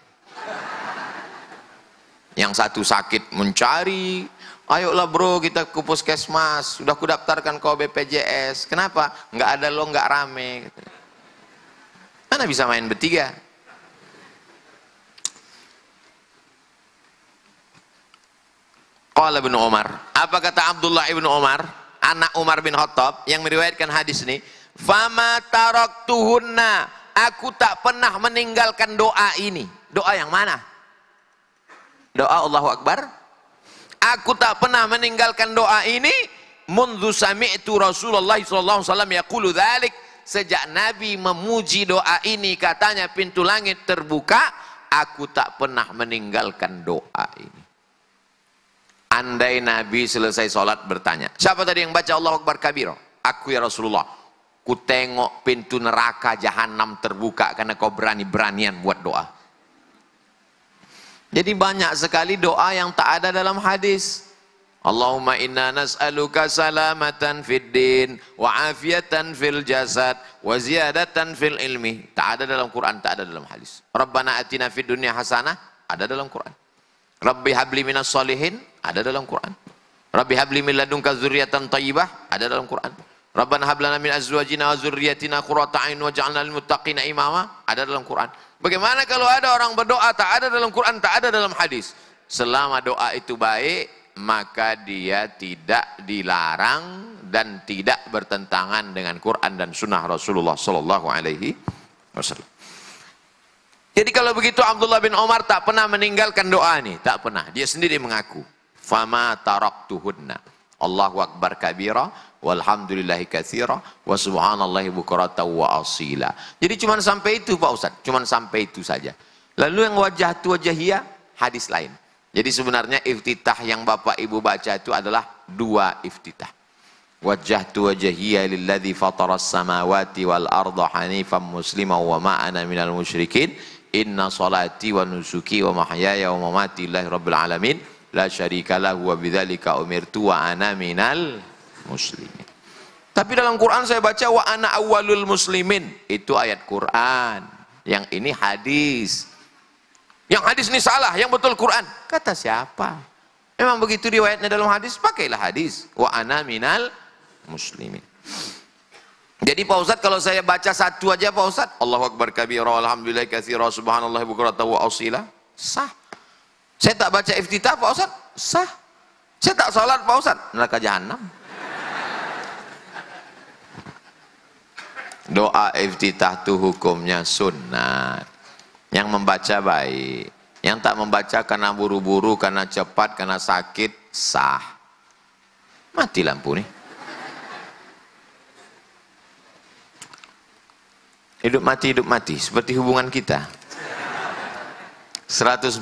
Yang satu sakit mencari, ayolah bro kita ke puskesmas, sudah kudaftarkan kau BPJS. Kenapa? Nggak ada lo nggak rame. Mana bisa main bertiga? Qala bin Umar. Apa kata Abdullah ibn Umar? Anak Umar bin Khattab yang meriwayatkan hadis ini. Fama taraktuhunna. Aku tak pernah meninggalkan doa ini. Doa yang mana? Doa Allahu Akbar. Aku tak pernah meninggalkan doa ini. Mundu sami'tu Rasulullah SAW yaqulu dhalik sejak Nabi memuji doa ini katanya pintu langit terbuka, aku tak pernah meninggalkan doa ini. Andai Nabi selesai sholat bertanya, siapa tadi yang baca Allah Akbar Kabiro? Aku ya Rasulullah, ku tengok pintu neraka jahanam terbuka karena kau berani-beranian buat doa. Jadi banyak sekali doa yang tak ada dalam hadis. Allahumma inna nas'aluka salamatan fid din wa afiatan fil jasad wa ziyadatan fil ilmi. Tak ada dalam Quran, tak ada dalam hadis. Rabbana atina fid dunya hasanah, ada dalam Quran. Rabbi habli minas salihin, ada dalam Quran. Rabbi habli min ladunka dzurriatan thayyibah, ada dalam Quran. Rabbana hab lana min azwajina wa dzurriyyatina qurrata a'yun waj'alna lil muttaqina imama, ada dalam Quran. Bagaimana kalau ada orang berdoa tak ada dalam Quran, tak ada dalam hadis? Selama doa itu baik, maka dia tidak dilarang dan tidak bertentangan dengan Quran dan Sunnah Rasulullah Sallallahu Alaihi Wasallam. Jadi kalau begitu Abdullah bin Omar tak pernah meninggalkan doa ini, tak pernah. Dia sendiri mengaku, "Fama tuhudna. Allahu akbar kabira walhamdulillahi kathira, wa subhanallahi bukrata wa asila. Jadi cuma sampai itu Pak Ustaz, cuma sampai itu saja. Lalu yang wajah tu wajahiyah hadis lain. Jadi sebenarnya iftitah yang Bapak Ibu baca itu adalah dua iftitah. tu wajhiya lilladzi fataras samawati wal arda hanifan muslima wa ma ana minal musyrikin. Inna salati wa nusuki wa mahyaya wa mamati lillahi rabbil alamin la syarika lahu wa bidzalika umirtu wa ana minal muslimin. Tapi dalam Quran saya baca wa ana awalul muslimin. Itu ayat Quran. Yang ini hadis. Yang hadis ini salah, yang betul Quran. Kata siapa? Memang begitu riwayatnya dalam hadis, pakailah hadis. Wa ana minal muslimin. Jadi Pak Ustaz kalau saya baca satu aja Pak Ustaz, Allahu Akbar kabir, alhamdulillah katsira subhanallah bukrata wa asila, sah. Saya tak baca iftitah Pak Ustaz, sah. Saya tak salat Pak Ustaz, neraka jahanam. Doa iftitah itu hukumnya sunnah. Yang membaca baik. Yang tak membaca karena buru-buru, karena cepat, karena sakit, sah. Mati lampu nih. Hidup mati, hidup mati. Seperti hubungan kita. 140.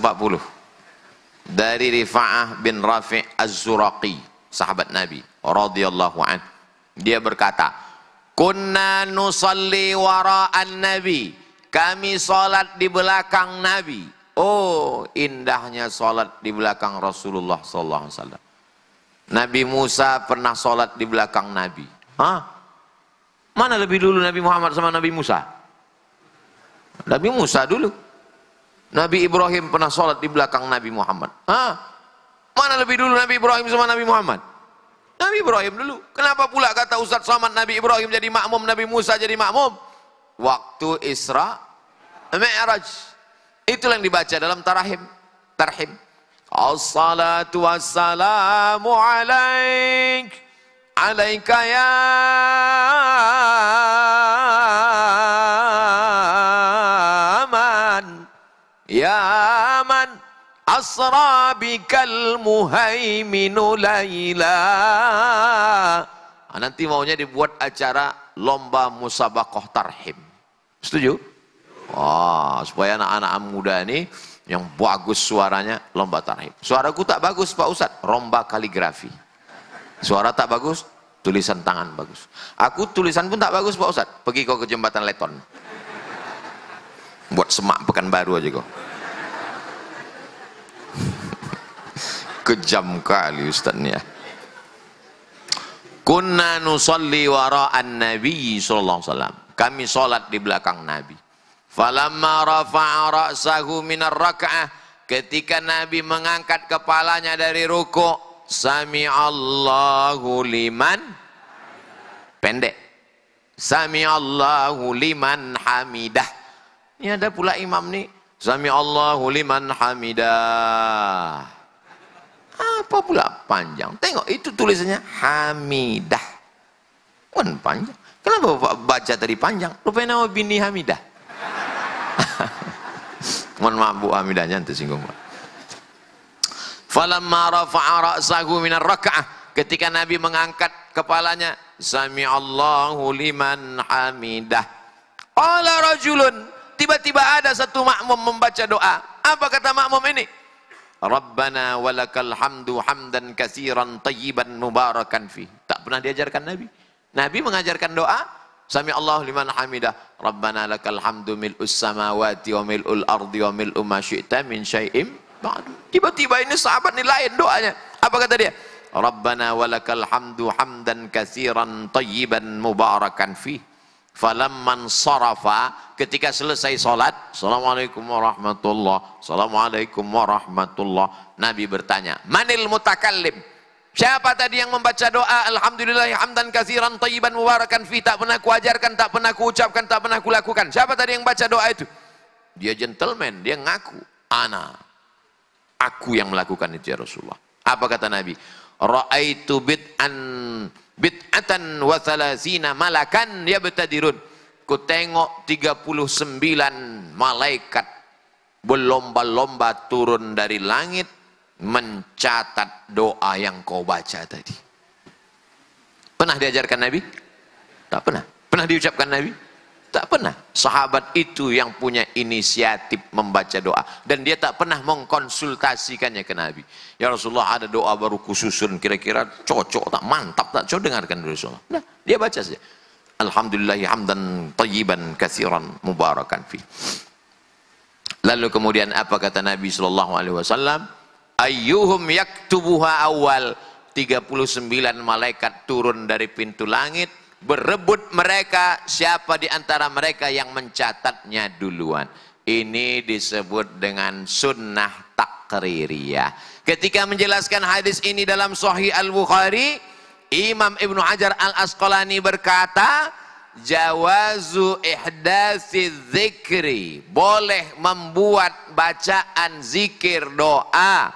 Dari Rifa'ah bin Rafi' Az-Zuraqi. Sahabat Nabi. radhiyallahu an. Dia berkata, Kunna nusalli wara'an Nabi. Kami sholat di belakang Nabi. Oh, indahnya sholat di belakang Rasulullah Sallallahu Alaihi Wasallam. Nabi Musa pernah sholat di belakang Nabi. Hah? Mana lebih dulu Nabi Muhammad sama Nabi Musa? Nabi Musa dulu. Nabi Ibrahim pernah sholat di belakang Nabi Muhammad. Hah? Mana lebih dulu Nabi Ibrahim sama Nabi Muhammad? Nabi Ibrahim dulu. Kenapa pula kata Ustaz Somad Nabi Ibrahim jadi makmum, Nabi Musa jadi makmum? waktu Isra Mi'raj. Itulah yang dibaca dalam tarahim. Tarhim. Assalatu wassalamu alaik. Alaika ya man. Ya man. Asra bikal muhaiminu layla. Ah, nanti maunya dibuat acara lomba musabakoh tarhim. Setuju? Wah, supaya anak-anak muda ini yang bagus suaranya lomba tarhib. Suaraku tak bagus Pak Ustadz, romba kaligrafi. Suara tak bagus, tulisan tangan bagus. Aku tulisan pun tak bagus Pak Ustadz, pergi kau ke jembatan Leton. Buat semak pekan baru aja kau. Kejam kali Ustadznya. Kunna nusalli wara'an Nabi sallallahu alaihi wasallam. Kami sholat di belakang Nabi. Falamma rafa'a ra'sahu minar raka'ah. Ketika Nabi mengangkat kepalanya dari ruku. Allahu liman. Pendek. Sami Allahu liman hamidah. Ini ada pula imam nih. Sami Allahu liman hamidah. Apa pula panjang? Tengok itu tulisannya hamidah. Kan panjang. Kenapa Bapak baca tadi panjang? Rupanya nama bini Hamidah. Mohon maaf Bu Hamidah nanti tersinggung. Falamma rafa'a ra'sahu minar raka'ah ketika Nabi mengangkat kepalanya sami'allahu liman hamidah. Ola rajulun tiba-tiba ada satu makmum membaca doa. Apa kata makmum ini? Rabbana walakal hamdu hamdan kasiran tayyiban mubarakan fi. Tak pernah diajarkan Nabi. Nabi mengajarkan doa, Sami Allahu liman hamidah. Rabbana lakal hamdu mil'us samawati wa mil'ul ardi wa mil'u ma min syai'im Tiba-tiba ini sahabat ini lain doanya. Apa kata dia? Rabbana walakal hamdu hamdan kathiran tayyiban mubarakan fi. Falamman sarafa ketika selesai sholat. Assalamualaikum warahmatullahi Assalamualaikum warahmatullahi Nabi bertanya. Manil mutakallim. Siapa tadi yang membaca doa Alhamdulillah hamdan kaziran tayyiban mubarakan fi tak pernah kuajarkan, tak pernah kuucapkan, tak pernah kulakukan. Siapa tadi yang baca doa itu? Dia gentleman, dia ngaku. Ana. Aku yang melakukan itu ya Rasulullah. Apa kata Nabi? Ra'aitu bid'an bid'atan wa salasina malakan ya bertadirun. Ku tengok 39 malaikat berlomba-lomba turun dari langit mencatat doa yang kau baca tadi. Pernah diajarkan Nabi? Tak pernah. Pernah diucapkan Nabi? Tak pernah. Sahabat itu yang punya inisiatif membaca doa. Dan dia tak pernah mengkonsultasikannya ke Nabi. Ya Rasulullah ada doa baru kususun kira-kira cocok tak mantap tak cocok dengarkan dari Rasulullah. Nah, dia baca saja. Alhamdulillah hamdan tayyiban kathiran mubarakan fi. Lalu kemudian apa kata Nabi sallallahu alaihi wasallam? ayyuhum yaktubuha awal 39 malaikat turun dari pintu langit berebut mereka siapa di antara mereka yang mencatatnya duluan ini disebut dengan sunnah takririyah ketika menjelaskan hadis ini dalam sahih al-bukhari Imam Ibnu Hajar al-Asqalani berkata jawazu ihdasi zikri boleh membuat bacaan zikir doa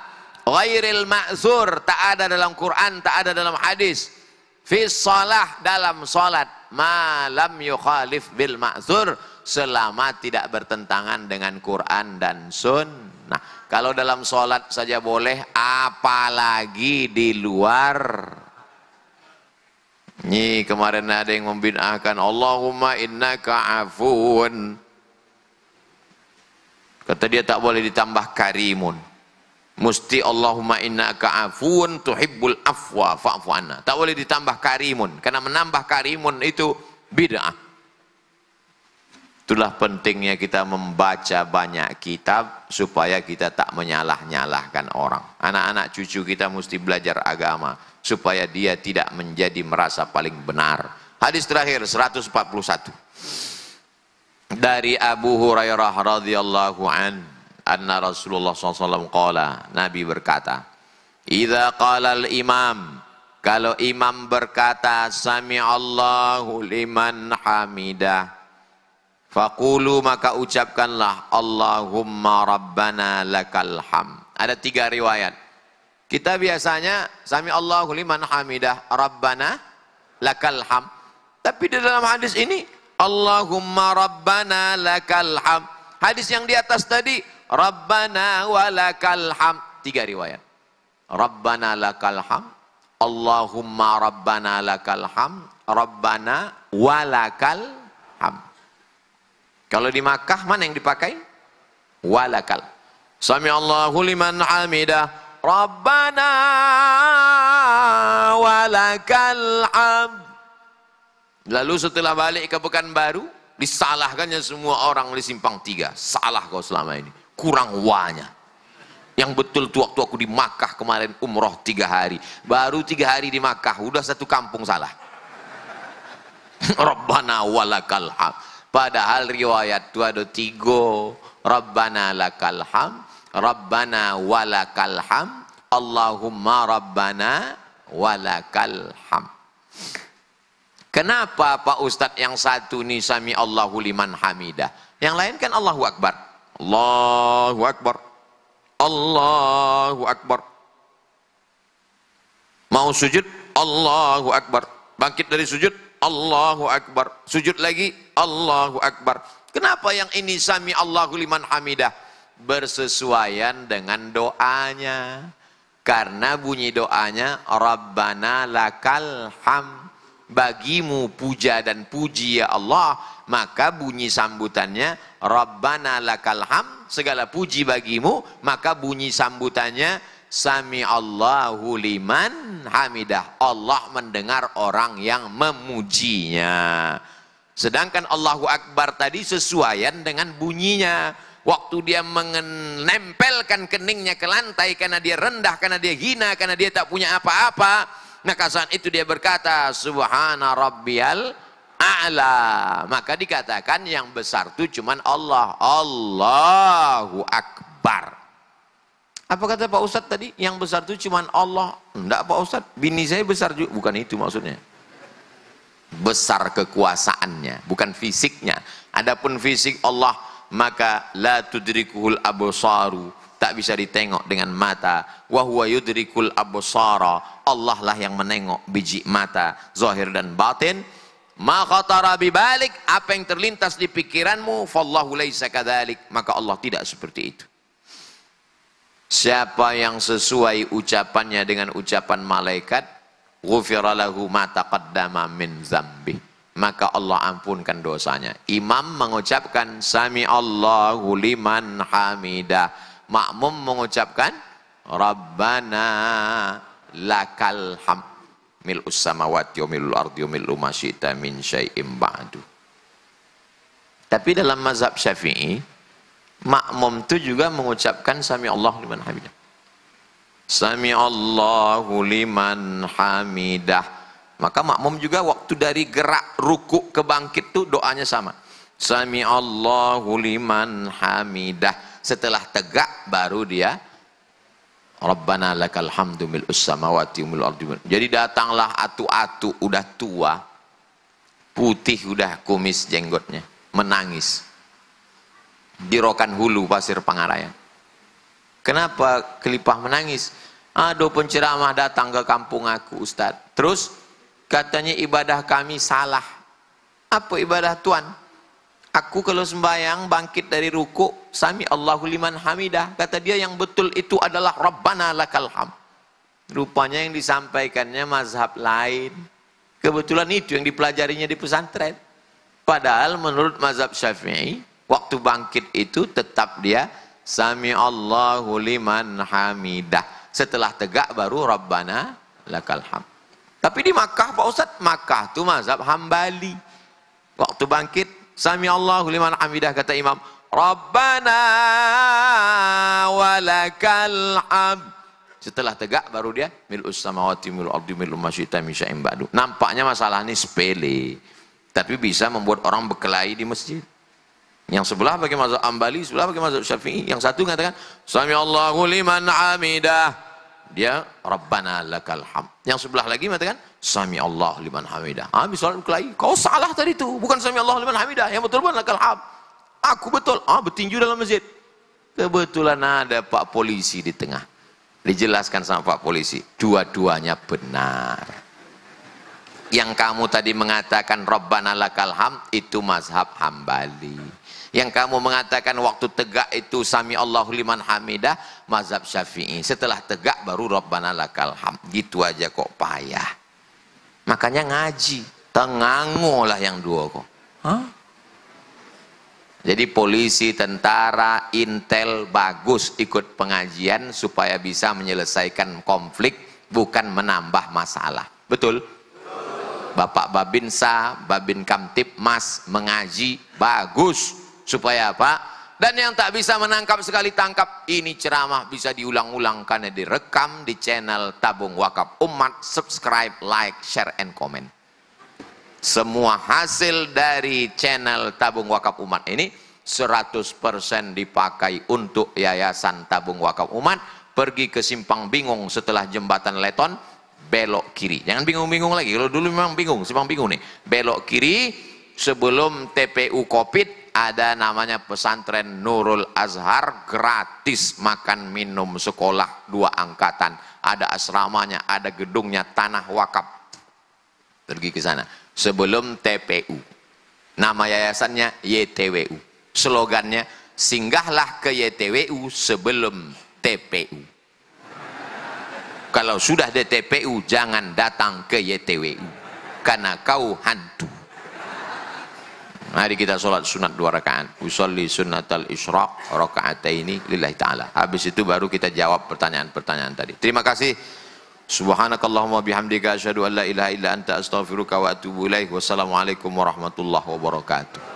ghairil ma'zur tak ada dalam Quran tak ada dalam hadis fi salah dalam salat malam yukhalif bil ma'zur selama tidak bertentangan dengan Quran dan sunnah kalau dalam salat saja boleh apalagi di luar Nih kemarin ada yang membinahkan Allahumma innaka afun. Kata dia tak boleh ditambah karimun. Mesti Allahumma inna ka'afun tuhibbul afwa fa'afu'ana. Tak boleh ditambah karimun. Karena menambah karimun itu bid'ah. Itulah pentingnya kita membaca banyak kitab supaya kita tak menyalah-nyalahkan orang. Anak-anak cucu kita mesti belajar agama supaya dia tidak menjadi merasa paling benar. Hadis terakhir 141. Dari Abu Hurairah radhiyallahu anhu anna Rasulullah SAW qala, Nabi berkata, Iza qala al-imam" Kalau imam berkata sami Allahu liman hamidah Fakulu maka ucapkanlah Allahumma rabbana lakal ham Ada tiga riwayat Kita biasanya sami Allahu liman hamidah Rabbana lakal ham Tapi di dalam hadis ini Allahumma rabbana lakal ham Hadis yang di atas tadi Rabbana walakal ham. Tiga riwayat. Rabbana lakal ham. Allahumma rabbana lakal ham. Rabbana walakal ham. Kalau di Makkah mana yang dipakai? Walakal. Sami Allahu liman hamidah. Rabbana walakal ham. Lalu setelah balik ke Pekanbaru, disalahkannya semua orang di simpang tiga. Salah kau selama ini kurang wanya. Yang betul tuh waktu aku di Makkah kemarin umroh tiga hari. Baru tiga hari di Makkah, udah satu kampung salah. Rabbana walakal ham. Padahal riwayat tu ada tiga. Rabbana lakal ham. Rabbana walakal ham. Allahumma Rabbana walakal ham. Kenapa Pak Ustadz yang satu ini sami Allahu liman hamidah? Yang lain kan Allahu Akbar. Allahu Akbar. Allahu Akbar. Mau sujud, Allahu Akbar. Bangkit dari sujud, Allahu Akbar. Sujud lagi, Allahu Akbar. Kenapa yang ini sami Allahu liman hamidah? Bersesuaian dengan doanya. Karena bunyi doanya, Rabbana lakal ham. Bagimu puja dan puji ya Allah maka bunyi sambutannya Rabbana lakal ham segala puji bagimu maka bunyi sambutannya Sami Allahu liman hamidah Allah mendengar orang yang memujinya sedangkan Allahu Akbar tadi sesuaian dengan bunyinya waktu dia menempelkan keningnya ke lantai karena dia rendah, karena dia hina, karena dia tak punya apa-apa. Maka saat itu dia berkata, Subhana Rabbiyal a'la. Maka dikatakan yang besar itu cuma Allah. Allahu Akbar. Apa kata Pak Ustadz tadi? Yang besar itu cuma Allah. Enggak Pak Ustadz, bini saya besar juga. Bukan itu maksudnya. Besar kekuasaannya, bukan fisiknya. Adapun fisik Allah, maka la tudrikuhul abosaru. tak bisa ditengok dengan mata Wahuwa yudrikul abosara. Allah lah yang menengok biji mata zahir dan batin Ma khatara balik apa yang terlintas di pikiranmu, fallahu laisa kadzalik, maka Allah tidak seperti itu. Siapa yang sesuai ucapannya dengan ucapan malaikat, ghufira lahu ma taqaddama min zambi. Maka Allah ampunkan dosanya. Imam mengucapkan sami Allahu liman hamidah. Makmum mengucapkan Rabbana lakal hamd mil samawati wa mil ardi wa mil umasyita min syai'im ba'du. Tapi dalam mazhab syafi'i, makmum itu juga mengucapkan sami Allah liman hamidah. Sami Allahu liman hamidah. Maka makmum juga waktu dari gerak ruku ke bangkit itu doanya sama. Sami Allahu liman hamidah. Setelah tegak baru dia Rabbana lakal hamdu mil ussamawati mil ardi Jadi datanglah atu-atu udah tua, putih udah kumis jenggotnya, menangis. Di rokan hulu pasir pangaraya. Kenapa kelipah menangis? Aduh penceramah datang ke kampung aku Ustaz. Terus katanya ibadah kami salah. Apa ibadah Tuhan? Aku kalau sembahyang bangkit dari ruku, sami Allahu liman hamidah. Kata dia yang betul itu adalah Rabbana lakal ham. Rupanya yang disampaikannya mazhab lain. Kebetulan itu yang dipelajarinya di pesantren. Padahal menurut mazhab Syafi'i, waktu bangkit itu tetap dia sami Allahu liman hamidah. Setelah tegak baru Rabbana lakal ham. Tapi di Makkah Pak Ustaz, Makkah itu mazhab Hambali. Waktu bangkit Sami Allahu liman hamidah kata imam. Rabbana walakal Setelah tegak baru dia mil samawati mil ardi mil masyita imbadu. Nampaknya masalah ini sepele. Tapi bisa membuat orang berkelahi di masjid. Yang sebelah bagi mazhab Ambali, sebelah bagi mazhab Syafi'i. Yang satu mengatakan, Sami Allahu liman amidah dia Rabbana lakal ham. Yang sebelah lagi mengatakan Sami Allah liman hamidah. Ah, misalnya berkelahi, kau salah tadi itu, bukan Sami Allah liman hamidah. Yang betul bukan lakal ham. Aku betul. Ah, bertinju dalam masjid. Kebetulan ada Pak polisi di tengah. Dijelaskan sama Pak polisi, dua-duanya benar. Yang kamu tadi mengatakan Rabbana lakal ham itu mazhab Hambali yang kamu mengatakan waktu tegak itu sami Allahu liman hamidah mazhab Syafi'i. Setelah tegak baru Rabbana lakal ham. Gitu aja kok payah. Makanya ngaji, tengangu lah yang dua kok. Hah? Jadi polisi, tentara, intel bagus ikut pengajian supaya bisa menyelesaikan konflik bukan menambah masalah. Betul? Bapak Babinsa, Babin Kamtip, Mas mengaji bagus Supaya apa? Dan yang tak bisa menangkap sekali tangkap, ini ceramah bisa diulang-ulang karena direkam di channel Tabung Wakaf Umat. Subscribe, like, share, and comment. Semua hasil dari channel Tabung Wakaf Umat ini 100% dipakai untuk Yayasan Tabung Wakaf Umat. Pergi ke Simpang Bingung setelah jembatan Leton, belok kiri. Jangan bingung-bingung lagi, kalau dulu memang bingung, Simpang Bingung nih. Belok kiri sebelum TPU Covid ada namanya pesantren Nurul Azhar gratis makan minum sekolah dua angkatan ada asramanya ada gedungnya tanah wakaf pergi ke sana sebelum TPU nama yayasannya YTWU slogannya singgahlah ke YTWU sebelum TPU kalau sudah di TPU jangan datang ke YTWU karena kau hantu Mari kita sholat sunat dua rakaat. Usolli sunnatal isyraq ini lillahi ta'ala. Habis itu baru kita jawab pertanyaan-pertanyaan tadi. Terima kasih. Subhanakallahumma bihamdika asyhadu an la ilaha illa anta astaghfiruka wa atubu ilaih. Wassalamualaikum warahmatullahi wabarakatuh.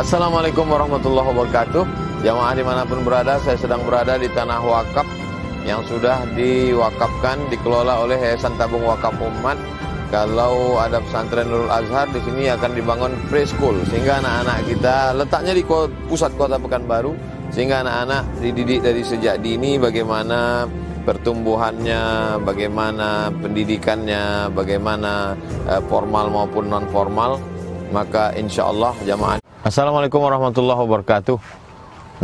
Assalamualaikum warahmatullahi wabarakatuh Jamaah dimanapun berada, saya sedang berada di tanah wakaf Yang sudah diwakafkan, dikelola oleh Yayasan Tabung Wakaf Umat Kalau ada pesantren Nurul Azhar, di sini akan dibangun preschool Sehingga anak-anak kita letaknya di pusat kota Pekanbaru Sehingga anak-anak dididik dari sejak dini bagaimana pertumbuhannya, bagaimana pendidikannya, bagaimana eh, formal maupun non formal, maka insya Allah jamaah Assalamualaikum warahmatullahi wabarakatuh.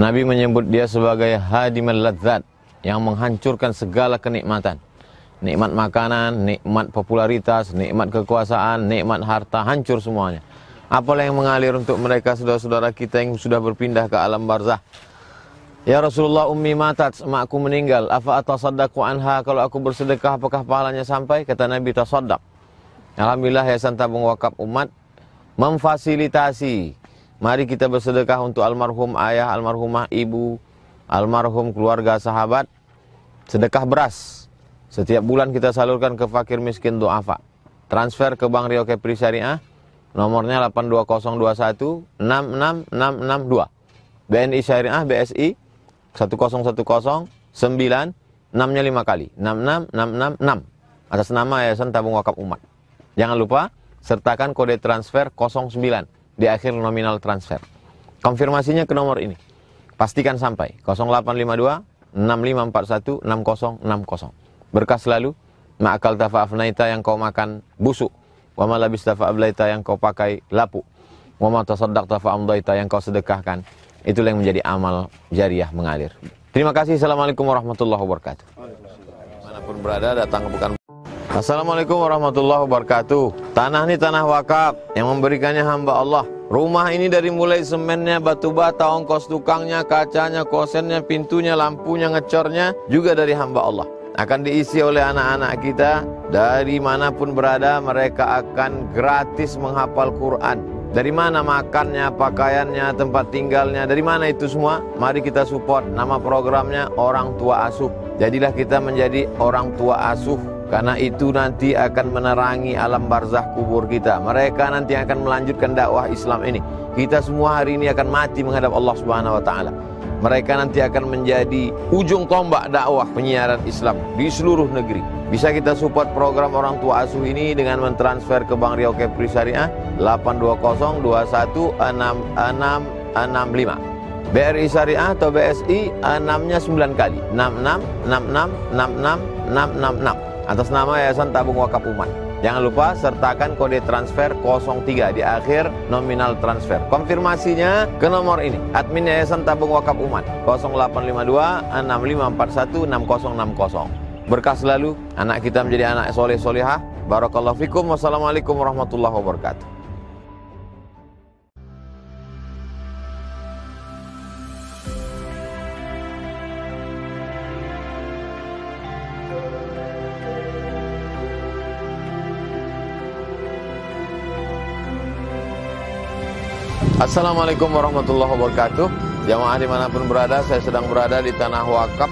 Nabi menyebut dia sebagai hadimal ladzat yang menghancurkan segala kenikmatan. Nikmat makanan, nikmat popularitas, nikmat kekuasaan, nikmat harta hancur semuanya. Apalah yang mengalir untuk mereka saudara-saudara kita yang sudah berpindah ke alam barzah. Ya Rasulullah ummi matat, makku meninggal. Afa atasaddaqu anha? Kalau aku bersedekah apakah pahalanya sampai? Kata Nabi tasaddaq. Alhamdulillah Yayasan Tabung Wakaf Umat memfasilitasi Mari kita bersedekah untuk almarhum ayah, almarhumah ibu, almarhum keluarga sahabat. Sedekah beras. Setiap bulan kita salurkan ke fakir miskin du'afa. Transfer ke Bank Rio Kepri Syariah. Nomornya 82021 66662. BNI Syariah BSI 1010 9 6-nya 5 kali. 66666. Atas nama Yayasan Tabung Wakaf Umat. Jangan lupa sertakan kode transfer 09 di akhir nominal transfer. Konfirmasinya ke nomor ini. Pastikan sampai 0852 6541 6060. Berkas selalu. Ma'akal tafa'afnaita yang kau makan busuk. Wa ma labis tafa'ablaita yang kau pakai lapuk, Wa ma tasaddaq tafa'amdaita yang kau sedekahkan. Itulah yang menjadi amal jariah mengalir. Terima kasih. Assalamualaikum warahmatullahi wabarakatuh. Manapun berada, datang bukan Assalamualaikum warahmatullahi wabarakatuh Tanah ini tanah wakaf yang memberikannya hamba Allah Rumah ini dari mulai semennya, batu bata, ongkos tukangnya, kacanya, kosennya, pintunya, lampunya, ngecornya Juga dari hamba Allah Akan diisi oleh anak-anak kita Dari manapun berada mereka akan gratis menghafal Quran dari mana makannya, pakaiannya, tempat tinggalnya, dari mana itu semua? Mari kita support nama programnya Orang Tua Asuh. Jadilah kita menjadi orang tua asuh karena itu nanti akan menerangi alam barzah kubur kita. Mereka nanti akan melanjutkan dakwah Islam ini. Kita semua hari ini akan mati menghadap Allah Subhanahu wa taala. Mereka nanti akan menjadi ujung tombak dakwah penyiaran Islam di seluruh negeri. Bisa kita support program orang tua asuh ini dengan mentransfer ke Bank Riau Kepri Syariah 820 BRI Syariah atau BSI 6-nya 9 kali 66 66 66 666 atas nama Yayasan Tabung Wakaf Umat. Jangan lupa sertakan kode transfer 03 di akhir nominal transfer. Konfirmasinya ke nomor ini. Admin Yayasan Tabung Wakaf Umat 0852 6541 6060. Berkah selalu, anak kita menjadi anak soleh solehah. Barakallahu fikum. Wassalamualaikum warahmatullahi wabarakatuh. Assalamualaikum warahmatullahi wabarakatuh Jamaah dimanapun berada, saya sedang berada di tanah wakaf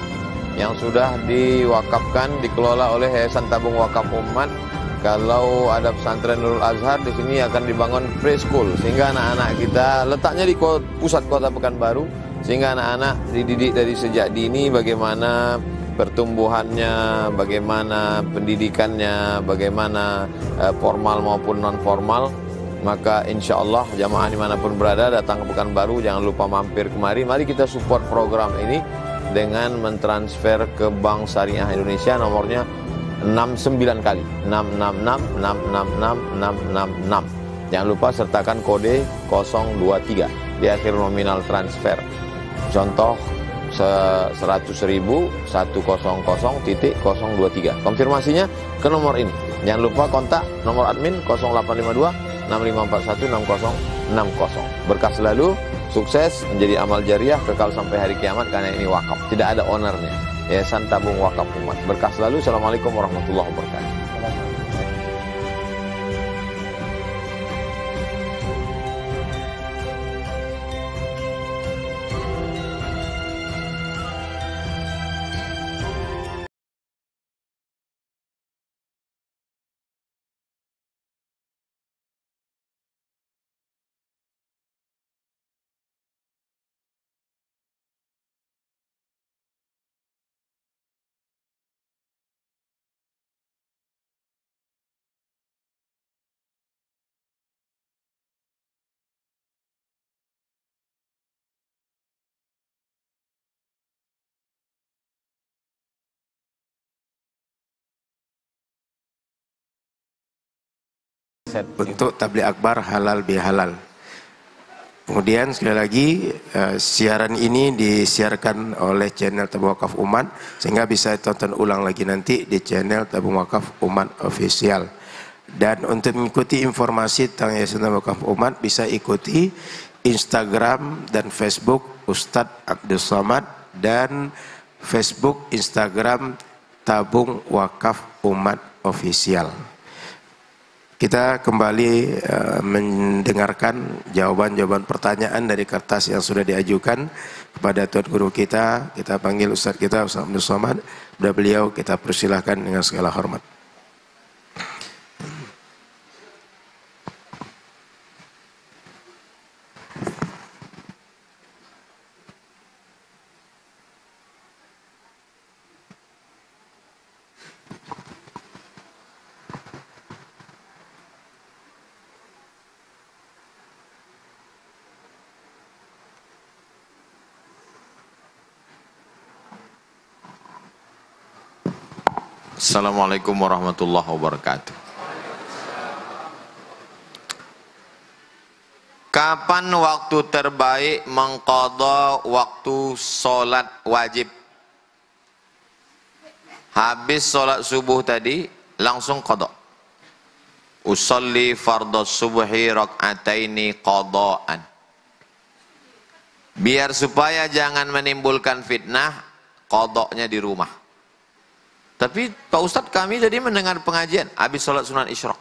Yang sudah diwakafkan, dikelola oleh Yayasan Tabung Wakaf Umat Kalau ada pesantren Nurul Azhar, di sini akan dibangun preschool Sehingga anak-anak kita letaknya di pusat kota Pekanbaru Sehingga anak-anak dididik dari sejak dini bagaimana pertumbuhannya, bagaimana pendidikannya, bagaimana eh, formal maupun non formal maka insya Allah jamaah dimanapun berada datang ke Pekanbaru jangan lupa mampir kemari. Mari kita support program ini dengan mentransfer ke Bank Syariah Indonesia nomornya 69 kali 666 666 666 Jangan lupa sertakan kode 023 di akhir nominal transfer. Contoh 100.000 ribu titik 023 konfirmasinya ke nomor ini jangan lupa kontak nomor admin 0852 enam Berkah selalu, sukses, menjadi amal jariah, kekal sampai hari kiamat karena ini wakaf. Tidak ada ownernya. Yayasan Tabung Wakaf Umat. Berkah selalu. Assalamualaikum warahmatullahi wabarakatuh. set. Bentuk tabligh akbar halal bihalal. Kemudian sekali lagi uh, siaran ini disiarkan oleh channel Tabung Wakaf Umat sehingga bisa tonton ulang lagi nanti di channel Tabung Wakaf Umat Official. Dan untuk mengikuti informasi tentang Yayasan Tabung Wakaf Umat bisa ikuti Instagram dan Facebook Ustadz Abdul Somad dan Facebook Instagram Tabung Wakaf Umat Official. Kita kembali eh, mendengarkan jawaban-jawaban pertanyaan dari kertas yang sudah diajukan kepada Tuan Guru kita. Kita panggil Ustadz kita, Ustadz Abdul Somad. beliau kita persilahkan dengan segala hormat. Assalamualaikum warahmatullahi wabarakatuh. Kapan waktu terbaik mengkodok waktu sholat wajib? Habis sholat subuh tadi, langsung kodok. Usalli fardhu subuhi rak'ataini qada'an. Biar supaya jangan menimbulkan fitnah, kodoknya di rumah. Tapi Pak Ustadz kami tadi mendengar pengajian habis sholat sunat isyrok.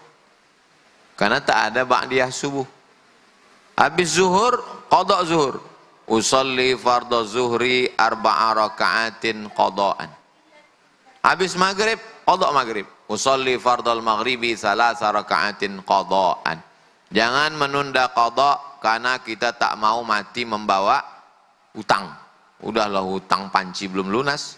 Karena tak ada ba'diyah subuh. Habis zuhur, kodok zuhur. Usalli fardu zuhri arba'a raka'atin qada'an. Habis maghrib, kodok maghrib. Usalli fardol maghribi salasa raka'atin qada'an. Jangan menunda kodok karena kita tak mau mati membawa utang. Udahlah utang panci belum lunas.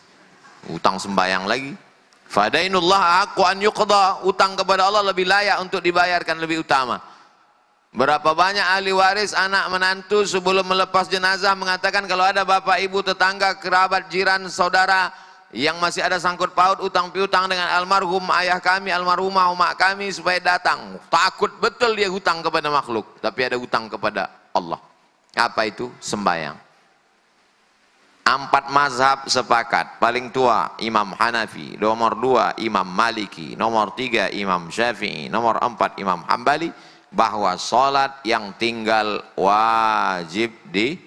Utang sembayang lagi. Fadainullah aku an yuqda, utang kepada Allah lebih layak untuk dibayarkan lebih utama. Berapa banyak ahli waris anak menantu sebelum melepas jenazah mengatakan kalau ada bapak ibu tetangga kerabat jiran saudara yang masih ada sangkut paut utang piutang dengan almarhum ayah kami almarhumah umat kami supaya datang takut betul dia hutang kepada makhluk tapi ada hutang kepada Allah apa itu sembayang Empat mazhab sepakat. Paling tua Imam Hanafi, nomor dua Imam Maliki, nomor tiga Imam Syafi'i, nomor empat Imam Hambali. Bahwa sholat yang tinggal wajib di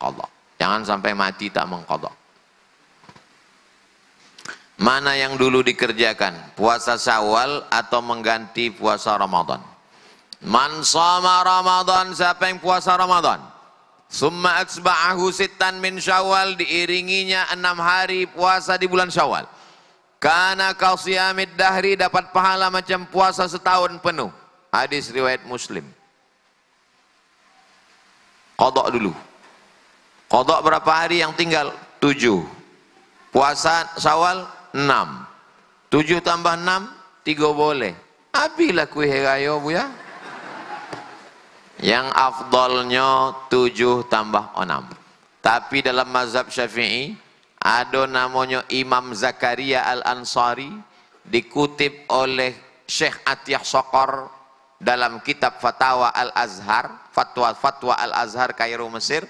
Allah. Jangan sampai mati tak mengkodok. Mana yang dulu dikerjakan? Puasa syawal atau mengganti puasa Ramadan? Man sama Ramadan, siapa yang puasa Ramadan? Summa atsba'ahu sitan min syawal diiringinya enam hari puasa di bulan syawal. Karena kalsiamid dahri dapat pahala macam puasa setahun penuh. Hadis riwayat muslim. Kodok dulu. Kodok berapa hari yang tinggal? Tujuh. Puasa syawal? Enam. Tujuh tambah enam? Tiga boleh. Abilah kue herayo bu ya yang afdolnya tujuh tambah enam. Tapi dalam mazhab syafi'i, ada namanya Imam Zakaria Al-Ansari, dikutip oleh Syekh Atiyah Sokor dalam kitab Fatawa Al-Azhar, Fatwa-Fatwa Al-Azhar Kairo Mesir,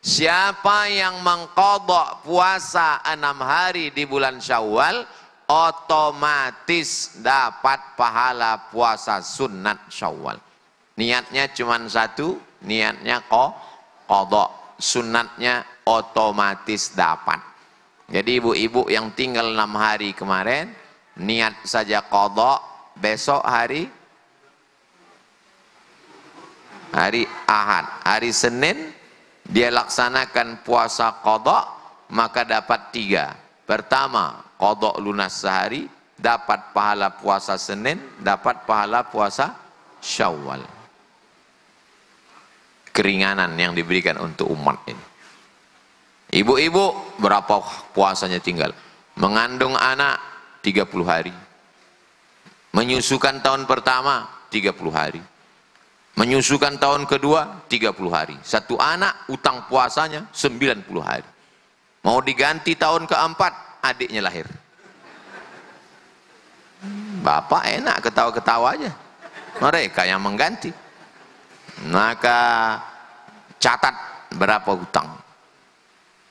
siapa yang mengkodok puasa enam hari di bulan syawal, otomatis dapat pahala puasa sunat syawal. Niatnya cuma satu, niatnya kok kodok. Sunatnya otomatis dapat. Jadi ibu-ibu yang tinggal enam hari kemarin, niat saja kodok, besok hari hari Ahad, hari Senin dia laksanakan puasa kodok maka dapat tiga. Pertama, kodok lunas sehari, dapat pahala puasa Senin, dapat pahala puasa Syawal keringanan yang diberikan untuk umat ini. Ibu-ibu berapa puasanya tinggal? Mengandung anak 30 hari. Menyusukan tahun pertama 30 hari. Menyusukan tahun kedua 30 hari. Satu anak utang puasanya 90 hari. Mau diganti tahun keempat adiknya lahir. Bapak enak ketawa-ketawa aja. Mereka yang mengganti maka catat berapa hutang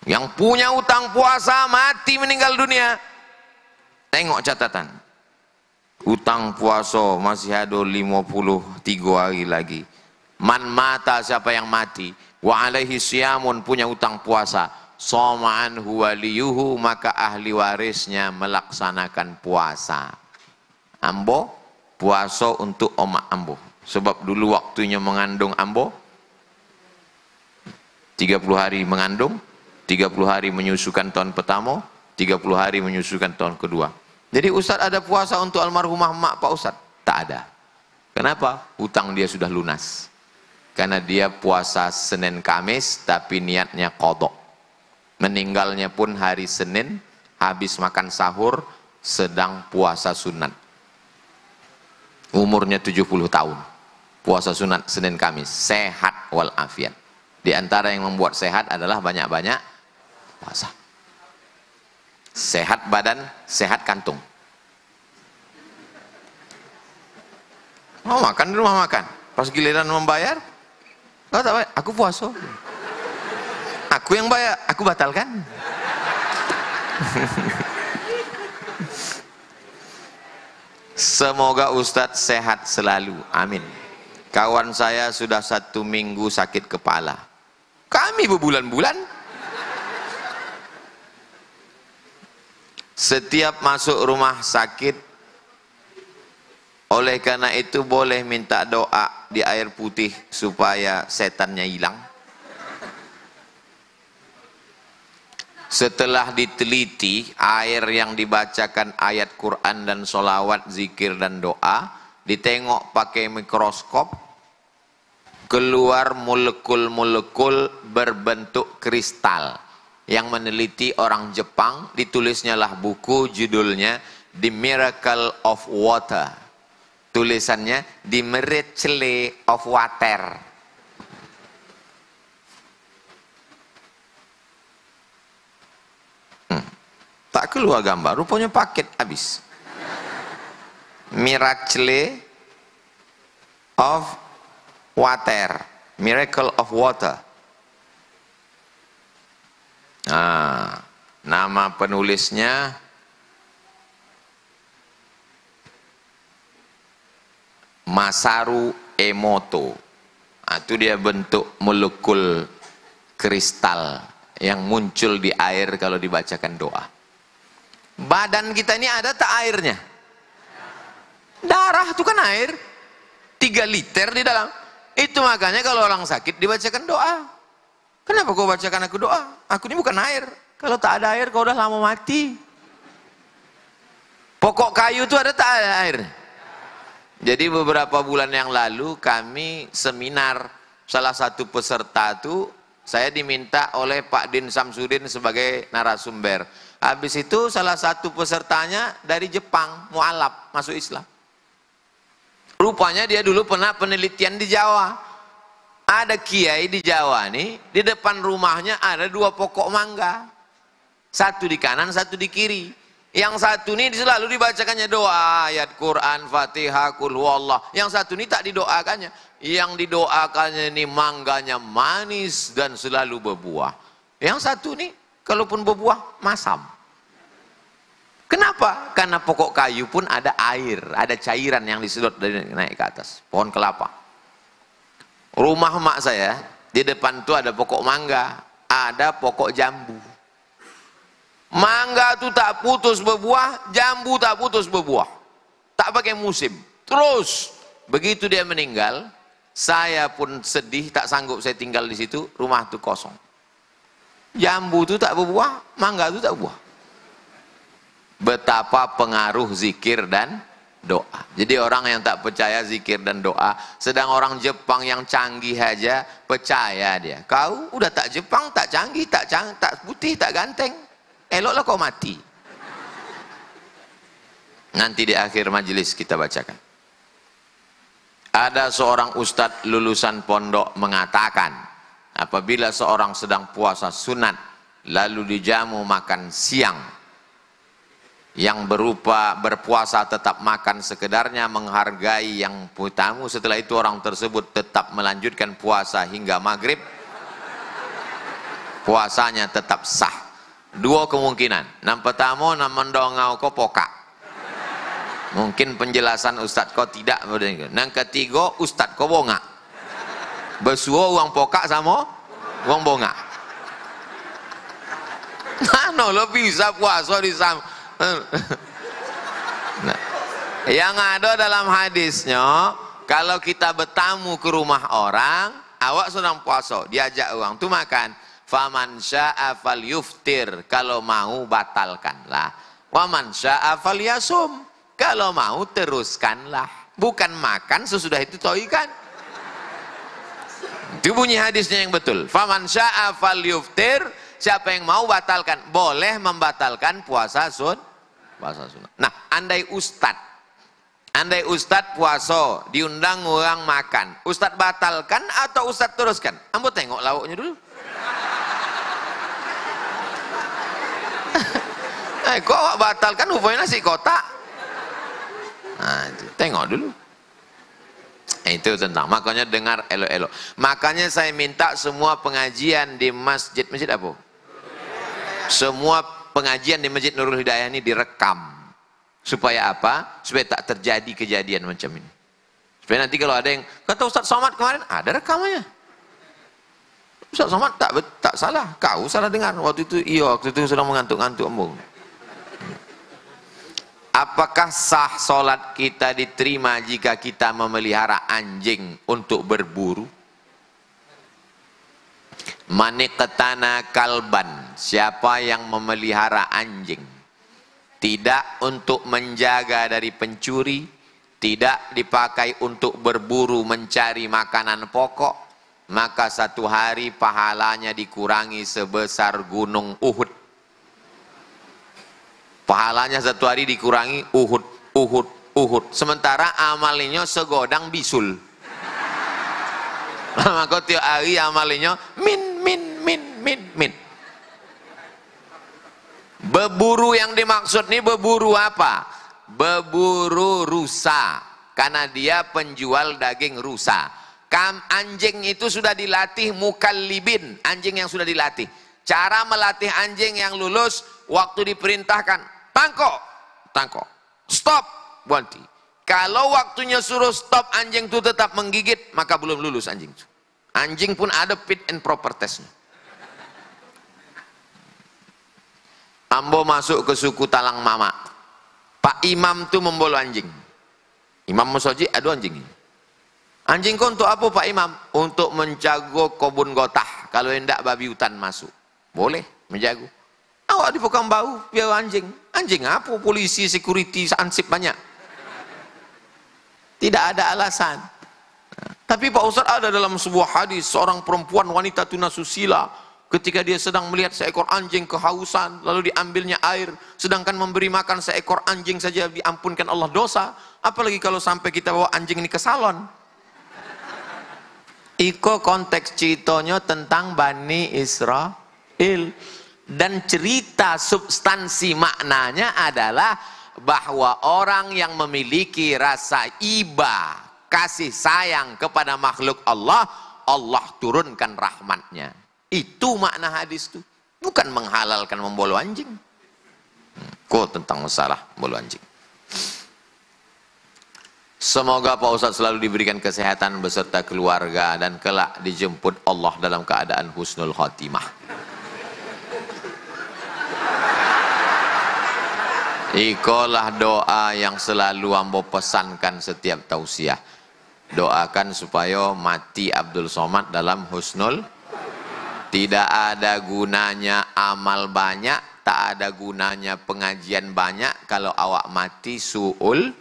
yang punya hutang puasa mati meninggal dunia tengok catatan hutang puasa masih ada 53 hari lagi man mata siapa yang mati wa alaihi siyamun punya hutang puasa soma'an huwaliyuhu maka ahli warisnya melaksanakan puasa ambo puasa untuk omak ambo Sebab dulu waktunya mengandung ambo. 30 hari mengandung, 30 hari menyusukan tahun pertama, 30 hari menyusukan tahun kedua. Jadi Ustadz ada puasa untuk almarhumah mak Pak Ustadz? Tak ada. Kenapa? Hutang dia sudah lunas. Karena dia puasa Senin Kamis tapi niatnya kodok. Meninggalnya pun hari Senin, habis makan sahur, sedang puasa sunat. Umurnya 70 tahun puasa sunat Senin Kamis sehat wal afiat. Di antara yang membuat sehat adalah banyak-banyak puasa. Sehat badan, sehat kantung. Mau makan di rumah makan. Pas giliran membayar, oh, tak bayar. aku puasa. Aku yang bayar, aku batalkan. Semoga Ustadz sehat selalu. Amin kawan saya sudah satu minggu sakit kepala kami berbulan-bulan setiap masuk rumah sakit oleh karena itu boleh minta doa di air putih supaya setannya hilang setelah diteliti air yang dibacakan ayat Quran dan solawat, zikir dan doa ditengok pakai mikroskop, keluar molekul-molekul berbentuk kristal. Yang meneliti orang Jepang, ditulisnya lah buku judulnya The Miracle of Water. Tulisannya The Miracle of Water. Hmm. tak keluar gambar rupanya paket habis miracle of water miracle of water nah, nama penulisnya Masaru Emoto nah, itu dia bentuk molekul kristal yang muncul di air kalau dibacakan doa badan kita ini ada tak airnya Darah itu kan air. tiga liter di dalam. Itu makanya kalau orang sakit dibacakan doa. Kenapa kau bacakan aku doa? Aku ini bukan air. Kalau tak ada air kau udah lama mati. Pokok kayu itu ada tak ada air? Jadi beberapa bulan yang lalu kami seminar salah satu peserta itu saya diminta oleh Pak Din Samsudin sebagai narasumber. Habis itu salah satu pesertanya dari Jepang, mualaf, masuk Islam. Rupanya dia dulu pernah penelitian di Jawa. Ada kiai di Jawa nih, di depan rumahnya ada dua pokok mangga. Satu di kanan, satu di kiri. Yang satu ini selalu dibacakannya doa, ayat Quran, Fatihah, Qul Allah. Yang satu ini tak didoakannya. Yang didoakannya ini mangganya manis dan selalu berbuah. Yang satu ini kalaupun berbuah masam. Kenapa? Karena pokok kayu pun ada air, ada cairan yang disedot dari naik ke atas. Pohon kelapa. Rumah mak saya, di depan tu ada pokok mangga, ada pokok jambu. Mangga tu tak putus berbuah, jambu tak putus berbuah. Tak pakai musim. Terus, begitu dia meninggal, saya pun sedih, tak sanggup saya tinggal di situ, rumah itu kosong. Jambu tu tak berbuah, mangga tu tak berbuah betapa pengaruh zikir dan doa. Jadi orang yang tak percaya zikir dan doa, sedang orang Jepang yang canggih aja percaya dia. Kau udah tak Jepang, tak canggih, tak canggih, tak putih, tak ganteng. Eloklah kau mati. Nanti di akhir majelis kita bacakan. Ada seorang ustadz lulusan pondok mengatakan, apabila seorang sedang puasa sunat, lalu dijamu makan siang, yang berupa berpuasa tetap makan sekedarnya menghargai yang putamu setelah itu orang tersebut tetap melanjutkan puasa hingga maghrib puasanya tetap sah dua kemungkinan nam petamu nam mendongau ko poka mungkin penjelasan ustadz kau tidak nang ketiga ustadz kau bonga bersuo uang poka sama uang bonga nah no lebih bisa puasa di sana nah, yang ada dalam hadisnya, kalau kita bertamu ke rumah orang, awak sedang puasa, diajak uang tu makan. Faman sya'a fal yuftir, kalau mau batalkanlah. Waman sya'a fal yasum, kalau mau teruskanlah. Bukan makan sesudah itu ikan Itu bunyi hadisnya yang betul. Faman sya'a fal yuftir, siapa yang mau batalkan, boleh membatalkan puasa sun puasa sunnah. Nah, andai ustad, andai ustad puasa diundang orang makan, ustad batalkan atau ustad teruskan? Ambo tengok lauknya dulu. eh, kok batalkan rupanya nasi kotak? Nah, tengok dulu. Eh, itu tentang makanya dengar elo-elo. Makanya saya minta semua pengajian di masjid masjid apa? Semua pengajian di Masjid Nurul Hidayah ini direkam. Supaya apa? Supaya tak terjadi kejadian macam ini. Supaya nanti kalau ada yang, kata Ustaz Somad kemarin, ah, ada rekamannya. Ustaz Somad tak tak salah, kau salah dengar. Waktu itu, iya waktu itu sudah mengantuk-ngantuk embung. Apakah sah solat kita diterima jika kita memelihara anjing untuk berburu? Maniketana kalban, siapa yang memelihara anjing. Tidak untuk menjaga dari pencuri, tidak dipakai untuk berburu mencari makanan pokok, maka satu hari pahalanya dikurangi sebesar gunung Uhud. Pahalanya satu hari dikurangi Uhud, Uhud, Uhud. Sementara amalinya segodang bisul maka tiap hari amalinya min min min min min beburu yang dimaksud nih beburu apa beburu rusa karena dia penjual daging rusa kam anjing itu sudah dilatih muka libin, anjing yang sudah dilatih cara melatih anjing yang lulus waktu diperintahkan tangkok tangkok stop berhenti kalau waktunya suruh stop anjing itu tetap menggigit, maka belum lulus anjing itu. Anjing pun ada fit and proper testnya. Ambo masuk ke suku Talang Mama. Pak Imam tuh membolo anjing. Imam Musoji aduh anjing ini. Anjing kau untuk apa Pak Imam? Untuk menjago kobun gotah. Kalau hendak babi hutan masuk. Boleh menjago. Awak di Pokok Bau biar anjing. Anjing apa? Polisi, security, ansip banyak. Tidak ada alasan. Tapi Pak Ustaz ada dalam sebuah hadis seorang perempuan wanita tunasusila ketika dia sedang melihat seekor anjing kehausan lalu diambilnya air sedangkan memberi makan seekor anjing saja diampunkan Allah dosa apalagi kalau sampai kita bawa anjing ini ke salon Iko konteks ceritanya tentang Bani Israel dan cerita substansi maknanya adalah bahwa orang yang memiliki rasa iba kasih sayang kepada makhluk Allah, Allah turunkan rahmatnya. Itu makna hadis itu. Bukan menghalalkan membolo anjing. Kok hmm, oh, tentang masalah bolo anjing. Semoga Pak Ustadz selalu diberikan kesehatan beserta keluarga dan kelak dijemput Allah dalam keadaan husnul khotimah. Ikolah doa yang selalu ambo pesankan setiap tausiah. Doakan supaya mati Abdul Somad dalam husnul. Tidak ada gunanya amal banyak, tak ada gunanya pengajian banyak kalau awak mati suul.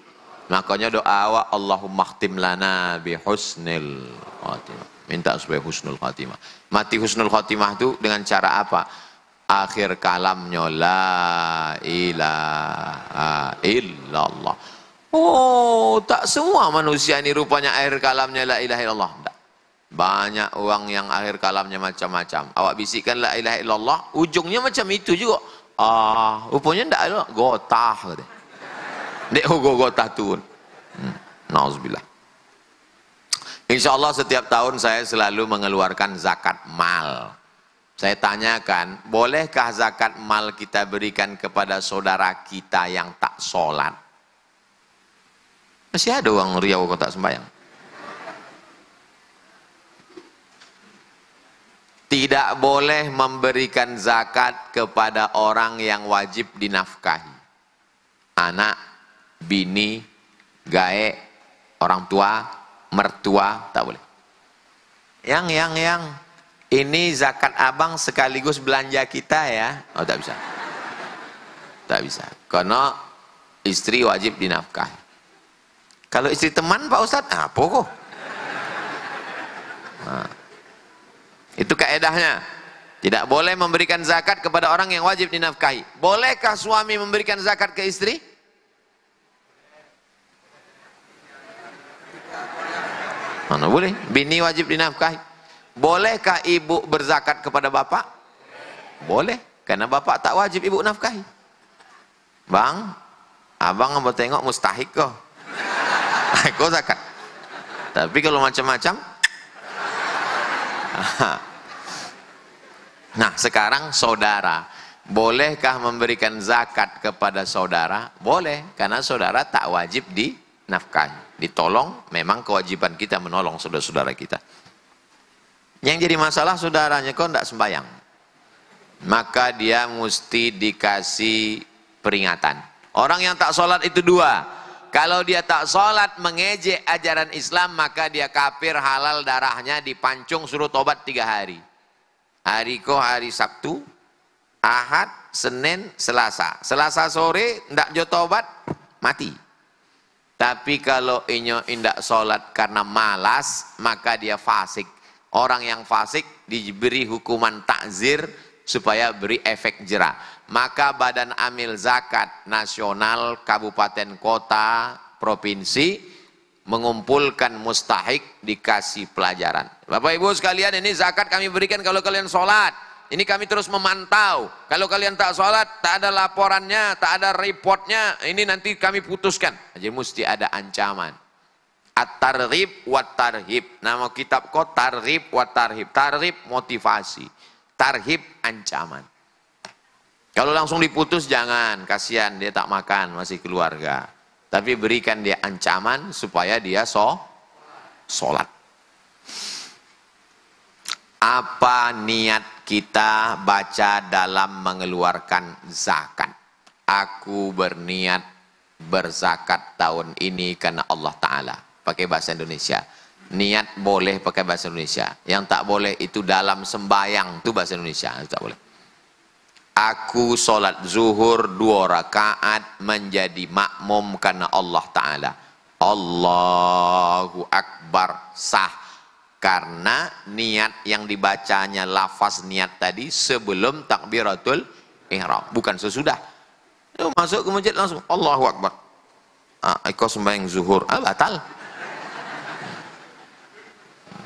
Makanya doa awak Allahumma khtim lana bi husnul khatimah. Minta supaya husnul khatimah. Mati husnul khatimah itu dengan cara apa? Akhir kalamnya la ilaha illallah. Oh, tak semua manusia ini rupanya air kalamnya la ilaha illallah. Tak. Banyak orang yang air kalamnya macam-macam. Awak bisikkan la ilaha illallah, ujungnya macam itu juga. Ah, rupanya tak ada gotah kata. Dek hugo gotah turun. Hmm. Nauzubillah. Insyaallah setiap tahun saya selalu mengeluarkan zakat mal. Saya tanyakan, bolehkah zakat mal kita berikan kepada saudara kita yang tak sholat? Masih ada uang Riau kota sembayang. Tidak boleh memberikan zakat kepada orang yang wajib dinafkahi. Anak, bini, gae, orang tua, mertua, tak boleh. Yang, yang, yang, ini zakat abang sekaligus belanja kita ya. Oh, tak bisa. Tak bisa. Karena istri wajib dinafkahi. Kalau istri teman Pak Ustadz, ah, apa kok? Nah, itu kaedahnya. Tidak boleh memberikan zakat kepada orang yang wajib dinafkahi. Bolehkah suami memberikan zakat ke istri? Mana boleh? Bini wajib dinafkahi. Bolehkah ibu berzakat kepada bapak? Boleh. Karena bapak tak wajib ibu nafkahi. Bang, abang mau tengok mustahik kok. Aku zakat. Tapi kalau macam-macam Nah, sekarang saudara, bolehkah memberikan zakat kepada saudara? Boleh, karena saudara tak wajib dinafkahi. Ditolong, memang kewajiban kita menolong saudara-saudara kita. Yang jadi masalah saudaranya kok tidak sembayang. Maka dia mesti dikasih peringatan. Orang yang tak sholat itu dua, kalau dia tak sholat mengejek ajaran Islam maka dia kafir halal darahnya dipancung suruh tobat tiga hari. Hari ko hari Sabtu, Ahad, Senin, Selasa. Selasa sore ndak jo tobat mati. Tapi kalau inyo indak sholat karena malas maka dia fasik. Orang yang fasik diberi hukuman takzir supaya beri efek jerah maka badan amil zakat nasional kabupaten kota provinsi mengumpulkan mustahik dikasih pelajaran. Bapak Ibu sekalian ini zakat kami berikan kalau kalian sholat. Ini kami terus memantau. Kalau kalian tak sholat, tak ada laporannya, tak ada reportnya. Ini nanti kami putuskan. Jadi mesti ada ancaman. at tarrib wa tarhib. Nama kitab kok tarrib wa tarhib. motivasi. Tarhib ancaman. Kalau langsung diputus jangan, kasihan dia tak makan, masih keluarga. Tapi berikan dia ancaman supaya dia so sholat. Apa niat kita baca dalam mengeluarkan zakat? Aku berniat berzakat tahun ini karena Allah Ta'ala. Pakai bahasa Indonesia. Niat boleh pakai bahasa Indonesia. Yang tak boleh itu dalam sembayang. Itu bahasa Indonesia. Itu tak boleh aku sholat zuhur dua rakaat menjadi makmum karena Allah Ta'ala. Allahu Akbar sah. Karena niat yang dibacanya lafaz niat tadi sebelum takbiratul ihram. Bukan sesudah. Lu masuk ke masjid langsung Allahu Akbar. Ah, Eko sembahyang zuhur. Ah, batal.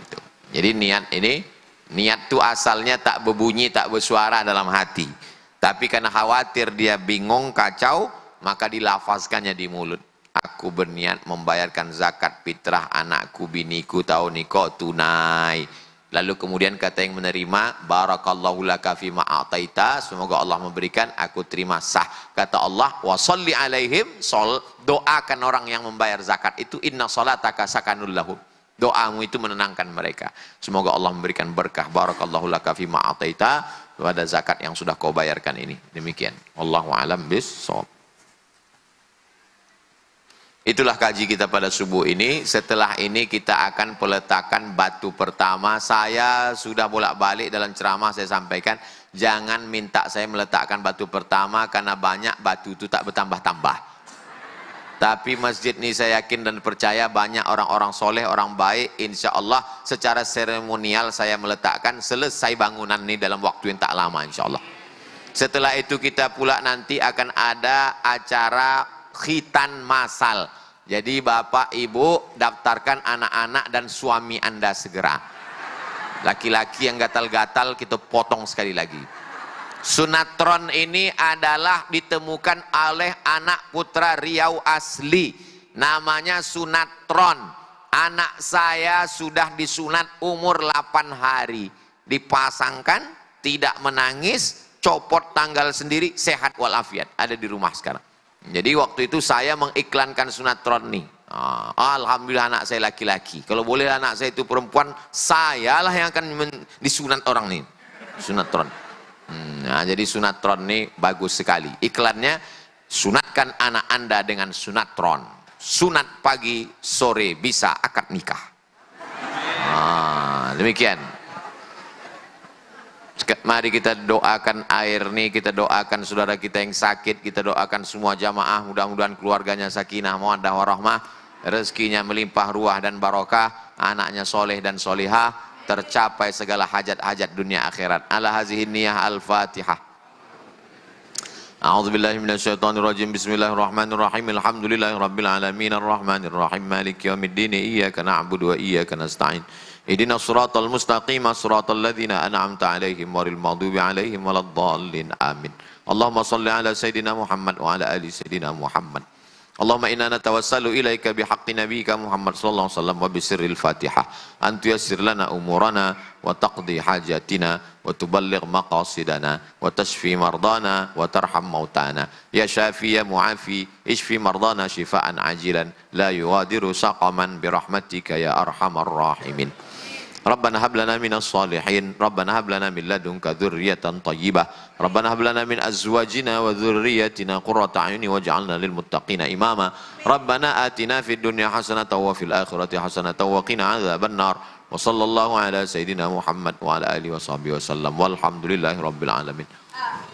Gitu. Jadi niat ini, niat tu asalnya tak berbunyi, tak bersuara dalam hati tapi karena khawatir dia bingung, kacau, maka dilafazkannya di mulut. Aku berniat membayarkan zakat fitrah anakku, biniku, tahu niko tunai. Lalu kemudian kata yang menerima, Barakallahu laka fi ma'ataita, semoga Allah memberikan, aku terima sah. Kata Allah, salli alaihim, sol, doakan orang yang membayar zakat itu, inna salataka sakanul lahum. Doamu itu menenangkan mereka. Semoga Allah memberikan berkah. Barakallahu laka fi ma'ataita, kepada zakat yang sudah kau bayarkan ini. Demikian. Allah alam bissawab. Itulah kaji kita pada subuh ini. Setelah ini kita akan peletakan batu pertama. Saya sudah bolak-balik dalam ceramah saya sampaikan, jangan minta saya meletakkan batu pertama karena banyak batu itu tak bertambah-tambah. Tapi masjid ini saya yakin dan percaya banyak orang-orang soleh, orang baik. Insya Allah secara seremonial saya meletakkan selesai bangunan ini dalam waktu yang tak lama insya Allah. Setelah itu kita pula nanti akan ada acara khitan masal. Jadi bapak ibu daftarkan anak-anak dan suami anda segera. Laki-laki yang gatal-gatal kita potong sekali lagi. Sunatron ini adalah ditemukan oleh anak putra Riau asli. Namanya Sunatron. Anak saya sudah disunat umur 8 hari. Dipasangkan, tidak menangis, copot tanggal sendiri, sehat walafiat. Ada di rumah sekarang. Jadi waktu itu saya mengiklankan Sunatron nih. Ah, alhamdulillah anak saya laki-laki. Kalau boleh anak saya itu perempuan, sayalah yang akan disunat orang nih. Sunatron. Hmm, nah, jadi sunatron ini bagus sekali. Iklannya sunatkan anak Anda dengan sunatron. Sunat pagi, sore bisa akad nikah. Ah, demikian. Mari kita doakan air nih, kita doakan saudara kita yang sakit, kita doakan semua jamaah, mudah-mudahan keluarganya sakinah, mohon mawaddah warahmah, rezekinya melimpah ruah dan barokah, anaknya soleh dan solihah, tercapai segala hajat-hajat dunia akhirat. Ala hazihi niyah al-Fatihah. أعوذ بالله من الشيطان الرجيم بسم الله الرحمن الرحيم الحمد لله رب العالمين الرحمن الرحيم مالك يوم الدين إياك نعبد وإياك نستعين اهدنا الصراط المستقيم صراط الذين أنعمت عليهم غير المغضوب عليهم ولا الضالين آمين اللهم صل على سيدنا محمد وعلى آل سيدنا محمد Allahumma inna natawassalu ilaika bihaqqi nabiyyika Muhammad sallallahu alaihi wasallam wa bisirril Fatihah. Antu yassir lana umurana wa taqdi hajatina wa tuballigh maqasidana wa tashfi mardana wa tarham mautana. Ya syafi ya muafi ishfi mardana syifaan ajilan la yuadiru saqaman bi rahmatika ya arhamar rahimin. ربنا هب لنا من الصالحين ربنا هب لنا من لدنك ذرية طيبة ربنا هب لنا من أزواجنا وذريتنا قرة أعين واجعلنا للمتقين إماما ربنا آتنا في الدنيا حسنة وفي الآخرة حسنة وقنا عذاب النار وصلى الله على سيدنا محمد وعلى آله وصحبه وسلم والحمد لله رب العالمين